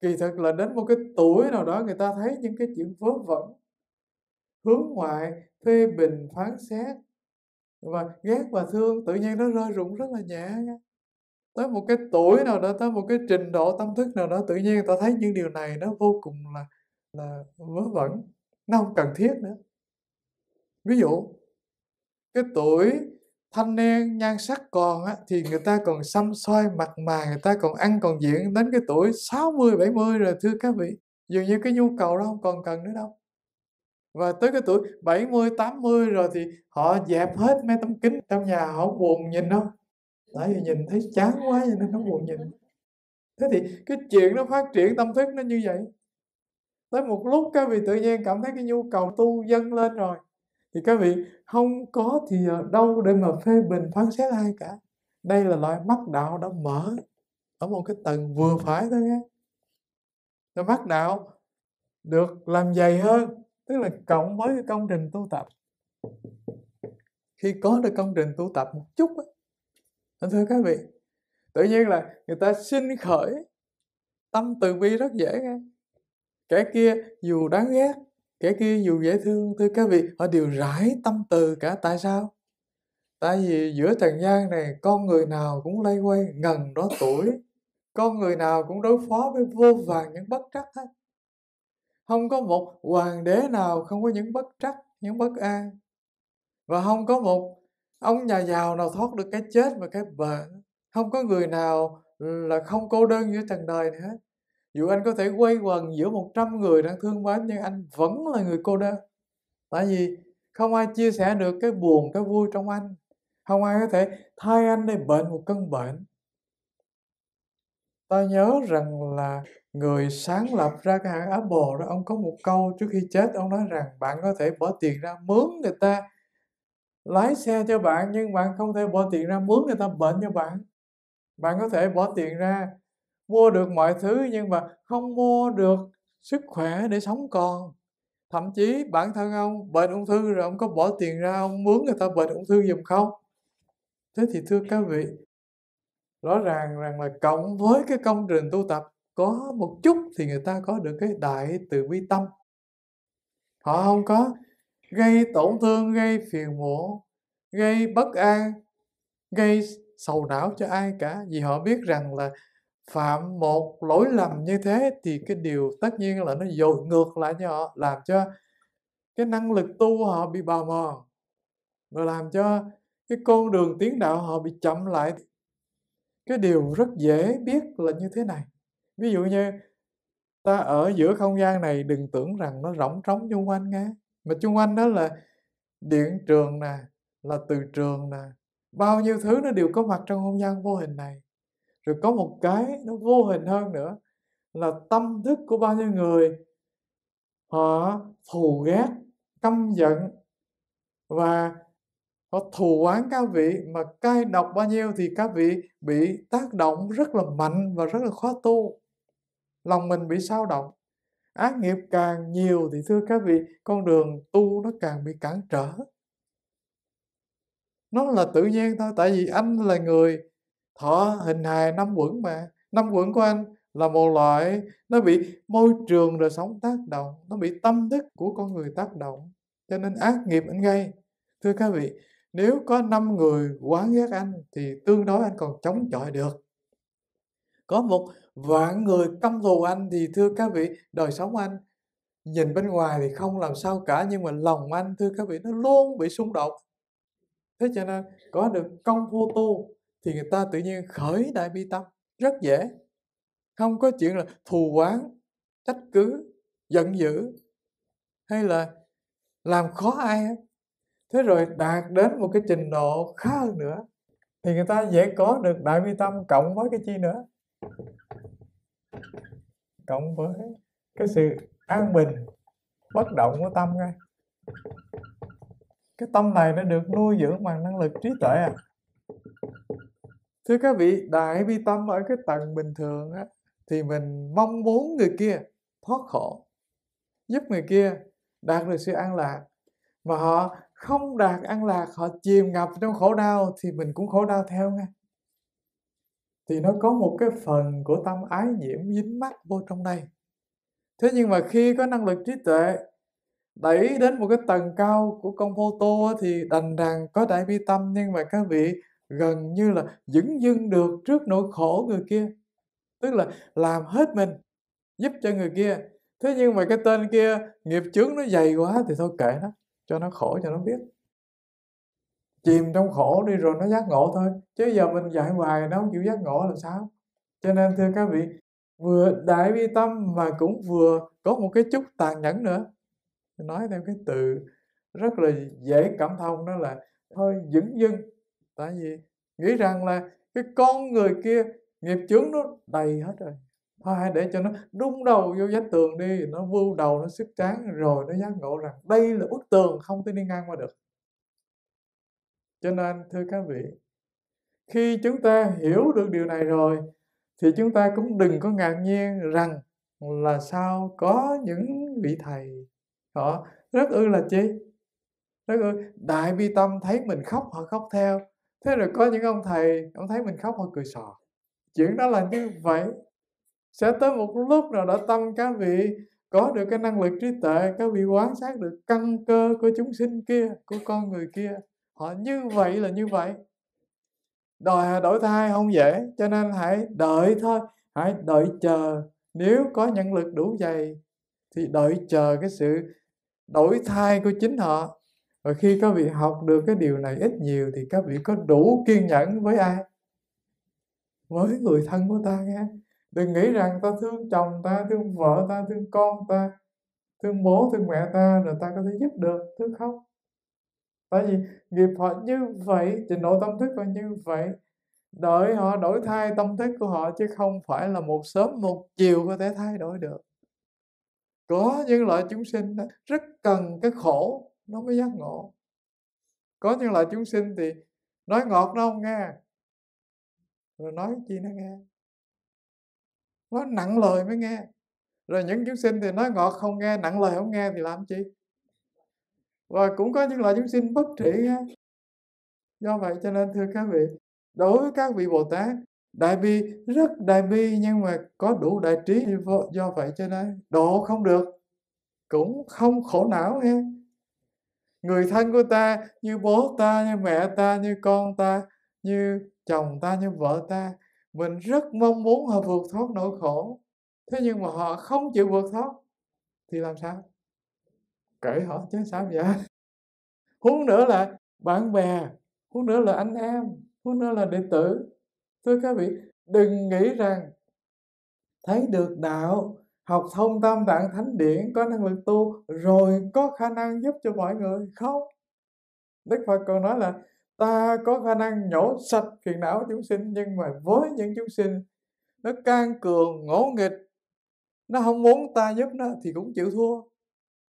kỳ thực là đến một cái tuổi nào đó người ta thấy những cái chuyện vớ vẩn hướng ngoại phê bình phán xét và ghét và thương tự nhiên nó rơi rụng rất là nhẹ tới một cái tuổi nào đó tới một cái trình độ tâm thức nào đó tự nhiên người ta thấy những điều này nó vô cùng là là vớ vẩn nó không cần thiết nữa ví dụ cái tuổi thanh niên nhan sắc còn á, thì người ta còn xăm soi mặt mà người ta còn ăn còn diện đến cái tuổi 60 70 rồi thưa các vị dường như cái nhu cầu đó không còn cần nữa đâu và tới cái tuổi 70 80 rồi thì họ dẹp hết mấy tấm kính trong nhà họ buồn nhìn đâu tại vì nhìn thấy chán quá cho nên nó buồn nhìn thế thì cái chuyện nó phát triển tâm thức nó như vậy tới một lúc các vị tự nhiên cảm thấy cái nhu cầu tu dâng lên rồi thì các vị không có thì ờ, đâu để mà phê bình phán xét ai cả đây là loại mắt đạo đã mở ở một cái tầng vừa phải thôi nhé rồi mắt đạo được làm dày hơn tức là cộng với cái công trình tu tập khi có được công trình tu tập một chút á thưa các vị tự nhiên là người ta sinh khởi tâm từ bi rất dễ nghe kẻ kia dù đáng ghét kẻ kia dù dễ thương thưa các vị họ đều rải tâm từ cả tại sao tại vì giữa trần gian này con người nào cũng lây quay ngần đó tuổi con người nào cũng đối phó với vô vàng những bất trắc hết không có một hoàng đế nào không có những bất trắc những bất an và không có một ông nhà giàu nào thoát được cái chết và cái bệnh không có người nào là không cô đơn giữa trần đời hết dù anh có thể quay quần giữa 100 người đang thương bám nhưng anh vẫn là người cô đơn tại vì không ai chia sẻ được cái buồn cái vui trong anh không ai có thể thay anh để bệnh một cơn bệnh ta nhớ rằng là người sáng lập ra cái hãng Apple đó ông có một câu trước khi chết ông nói rằng bạn có thể bỏ tiền ra mướn người ta lái xe cho bạn nhưng bạn không thể bỏ tiền ra mướn người ta bệnh cho bạn bạn có thể bỏ tiền ra mua được mọi thứ nhưng mà không mua được sức khỏe để sống còn thậm chí bản thân ông bệnh ung thư rồi ông có bỏ tiền ra ông muốn người ta bệnh ung thư giùm không thế thì thưa các vị rõ ràng rằng là cộng với cái công trình tu tập có một chút thì người ta có được cái đại từ bi tâm họ không có gây tổn thương gây phiền muộn gây bất an gây sầu não cho ai cả vì họ biết rằng là phạm một lỗi lầm như thế thì cái điều tất nhiên là nó dội ngược lại cho họ làm cho cái năng lực tu họ bị bào mòn và làm cho cái con đường tiến đạo họ bị chậm lại cái điều rất dễ biết là như thế này ví dụ như ta ở giữa không gian này đừng tưởng rằng nó rỗng trống xung quanh nghe mà xung quanh đó là điện trường nè là từ trường nè bao nhiêu thứ nó đều có mặt trong không gian vô hình này rồi có một cái nó vô hình hơn nữa là tâm thức của bao nhiêu người họ thù ghét căm giận và họ thù oán các vị mà cai độc bao nhiêu thì các vị bị tác động rất là mạnh và rất là khó tu lòng mình bị sao động ác nghiệp càng nhiều thì thưa các vị con đường tu nó càng bị cản trở nó là tự nhiên thôi tại vì anh là người thọ hình hài năm quẩn mà năm quẩn của anh là một loại nó bị môi trường đời sống tác động nó bị tâm thức của con người tác động cho nên ác nghiệp anh gây thưa các vị nếu có năm người quán ghét anh thì tương đối anh còn chống chọi được có một vạn người căm thù anh thì thưa các vị đời sống anh nhìn bên ngoài thì không làm sao cả nhưng mà lòng anh thưa các vị nó luôn bị xung đột thế cho nên có được công phu tu thì người ta tự nhiên khởi đại bi tâm rất dễ không có chuyện là thù oán trách cứ giận dữ hay là làm khó ai thế rồi đạt đến một cái trình độ khá hơn nữa thì người ta dễ có được đại bi tâm cộng với cái chi nữa cộng với cái sự an bình bất động của tâm ngay cái tâm này nó được nuôi dưỡng bằng năng lực trí tuệ à thưa các vị đại bi tâm ở cái tầng bình thường á, thì mình mong muốn người kia thoát khổ giúp người kia đạt được sự an lạc mà họ không đạt an lạc họ chìm ngập trong khổ đau thì mình cũng khổ đau theo nghe thì nó có một cái phần của tâm ái nhiễm dính mắt vô trong đây thế nhưng mà khi có năng lực trí tuệ đẩy đến một cái tầng cao của công vô tô thì đành rằng có đại bi tâm nhưng mà các vị gần như là dững dưng được trước nỗi khổ người kia tức là làm hết mình giúp cho người kia thế nhưng mà cái tên kia nghiệp chướng nó dày quá thì thôi kệ nó cho nó khổ cho nó biết chìm trong khổ đi rồi nó giác ngộ thôi chứ giờ mình dạy hoài nó không chịu giác ngộ làm sao cho nên thưa các vị vừa đại bi tâm mà cũng vừa có một cái chút tàn nhẫn nữa nói theo cái từ rất là dễ cảm thông đó là thôi dững dưng tại vì nghĩ rằng là cái con người kia nghiệp chướng nó đầy hết rồi thôi để cho nó đung đầu vô vách tường đi nó vưu đầu nó sức tráng rồi nó giác ngộ rằng đây là bức tường không thể đi ngang qua được cho nên thưa các vị khi chúng ta hiểu được điều này rồi thì chúng ta cũng đừng có ngạc nhiên rằng là sao có những vị thầy họ rất ư là chi rất ư đại bi tâm thấy mình khóc họ khóc theo thế rồi có những ông thầy ông thấy mình khóc hơi cười sò chuyện đó là như vậy sẽ tới một lúc nào đã tâm các vị có được cái năng lực trí tuệ các vị quan sát được căn cơ của chúng sinh kia của con người kia họ như vậy là như vậy đòi đổi thai không dễ cho nên hãy đợi thôi hãy đợi chờ nếu có nhân lực đủ dày thì đợi chờ cái sự đổi thai của chính họ và khi các vị học được cái điều này ít nhiều thì các vị có đủ kiên nhẫn với ai với người thân của ta nghe đừng nghĩ rằng ta thương chồng ta thương vợ ta thương con ta thương bố thương mẹ ta rồi ta có thể giúp được thứ không tại vì nghiệp họ như vậy trình độ tâm thức họ như vậy đợi họ đổi thay tâm thức của họ chứ không phải là một sớm một chiều có thể thay đổi được có những loại chúng sinh rất cần cái khổ nó mới giác ngộ có những loại chúng sinh thì nói ngọt nó không nghe rồi nói chi nó nghe nói nặng lời mới nghe rồi những chúng sinh thì nói ngọt không nghe nặng lời không nghe thì làm chi và cũng có những loại chúng sinh bất trị ha do vậy cho nên thưa các vị đối với các vị bồ tát đại bi rất đại bi nhưng mà có đủ đại trí do vậy cho nên độ không được cũng không khổ não nghe người thân của ta như bố ta như mẹ ta như con ta như chồng ta như vợ ta mình rất mong muốn họ vượt thoát nỗi khổ thế nhưng mà họ không chịu vượt thoát thì làm sao kể họ chứ sao vậy huống nữa là bạn bè huống nữa là anh em huống nữa là đệ tử thưa các vị đừng nghĩ rằng thấy được đạo học thông tam tạng thánh điển có năng lực tu rồi có khả năng giúp cho mọi người không đức phật còn nói là ta có khả năng nhổ sạch phiền não chúng sinh nhưng mà với những chúng sinh nó can cường ngỗ nghịch nó không muốn ta giúp nó thì cũng chịu thua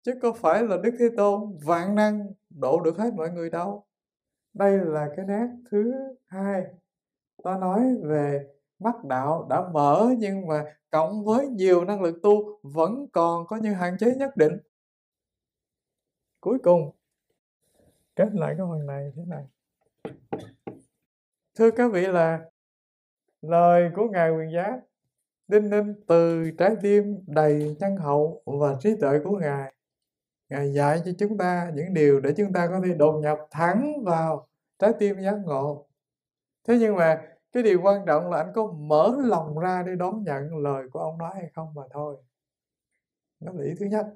chứ có phải là đức thế tôn vạn năng độ được hết mọi người đâu đây là cái nét thứ hai ta nói về mắt đạo đã mở nhưng mà cộng với nhiều năng lực tu vẫn còn có những hạn chế nhất định cuối cùng kết lại cái phần này thế này thưa các vị là lời của ngài quyền giá đinh ninh từ trái tim đầy nhân hậu và trí tuệ của ngài ngài dạy cho chúng ta những điều để chúng ta có thể đột nhập thẳng vào trái tim giác ngộ thế nhưng mà cái điều quan trọng là anh có mở lòng ra để đón nhận lời của ông nói hay không mà thôi đó là ý thứ nhất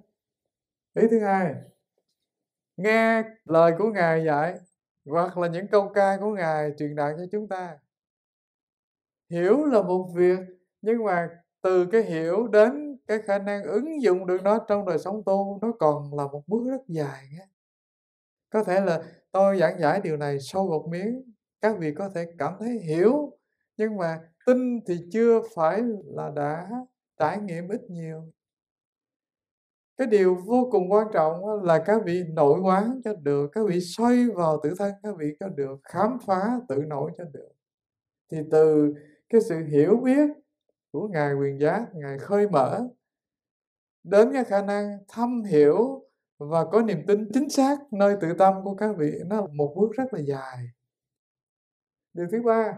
ý thứ hai nghe lời của ngài dạy hoặc là những câu ca của ngài truyền đạt cho chúng ta hiểu là một việc nhưng mà từ cái hiểu đến cái khả năng ứng dụng được nó trong đời sống tu nó còn là một bước rất dài nhé có thể là tôi giảng giải điều này sâu gột miếng các vị có thể cảm thấy hiểu nhưng mà tin thì chưa phải là đã trải nghiệm ít nhiều cái điều vô cùng quan trọng là các vị nội quán cho được các vị xoay vào tự thân các vị cho được khám phá tự nổi cho được thì từ cái sự hiểu biết của ngài quyền giác ngài khơi mở đến cái khả năng thâm hiểu và có niềm tin chính xác nơi tự tâm của các vị nó là một bước rất là dài điều thứ ba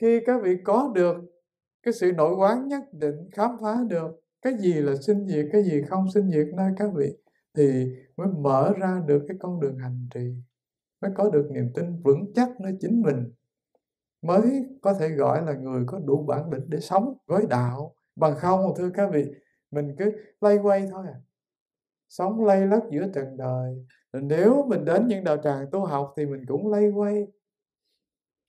khi các vị có được cái sự nội quán nhất định khám phá được cái gì là sinh diệt cái gì không sinh diệt nơi các vị thì mới mở ra được cái con đường hành trì mới có được niềm tin vững chắc nơi chính mình mới có thể gọi là người có đủ bản lĩnh để sống với đạo bằng không thưa các vị mình cứ lay quay thôi à sống lay lắc giữa trần đời nếu mình đến những đạo tràng tu học thì mình cũng lay quay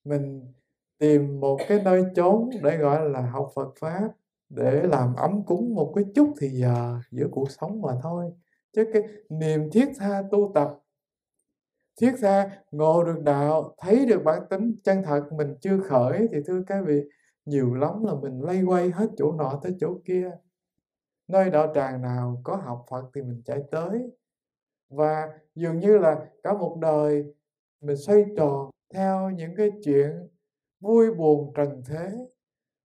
mình tìm một cái nơi chốn để gọi là học Phật pháp để làm ấm cúng một cái chút thì giờ giữa cuộc sống mà thôi chứ cái niềm thiết tha tu tập thiết tha ngộ được đạo thấy được bản tính chân thật mình chưa khởi thì thưa các vị nhiều lắm là mình lay quay hết chỗ nọ tới chỗ kia nơi đạo tràng nào có học Phật thì mình chạy tới và dường như là cả một đời mình xoay tròn theo những cái chuyện vui buồn trần thế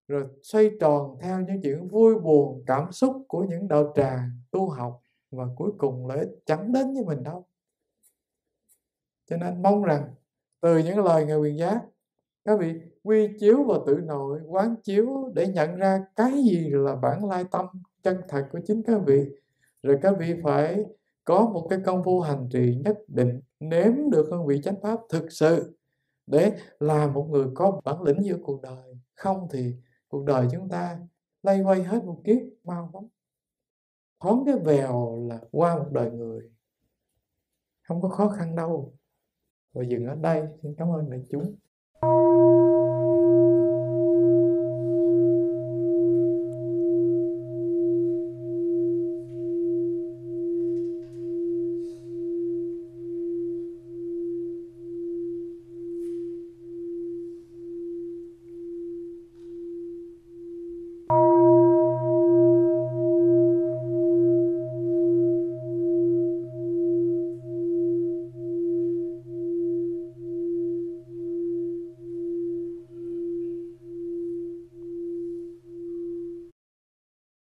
rồi xoay tròn theo những chuyện vui buồn cảm xúc của những đạo trà tu học và cuối cùng lợi ích chẳng đến với mình đâu cho nên mong rằng từ những lời ngài quyền giác các vị quy chiếu và tự nội quán chiếu để nhận ra cái gì là bản lai tâm chân thật của chính các vị rồi các vị phải có một cái công phu hành trì nhất định nếm được hương vị chánh pháp thực sự để làm một người có bản lĩnh giữa cuộc đời không thì cuộc đời chúng ta lay quay hết một kiếp mau lắm thoáng cái vèo là qua một đời người không có khó khăn đâu và dừng ở đây xin cảm ơn đại chúng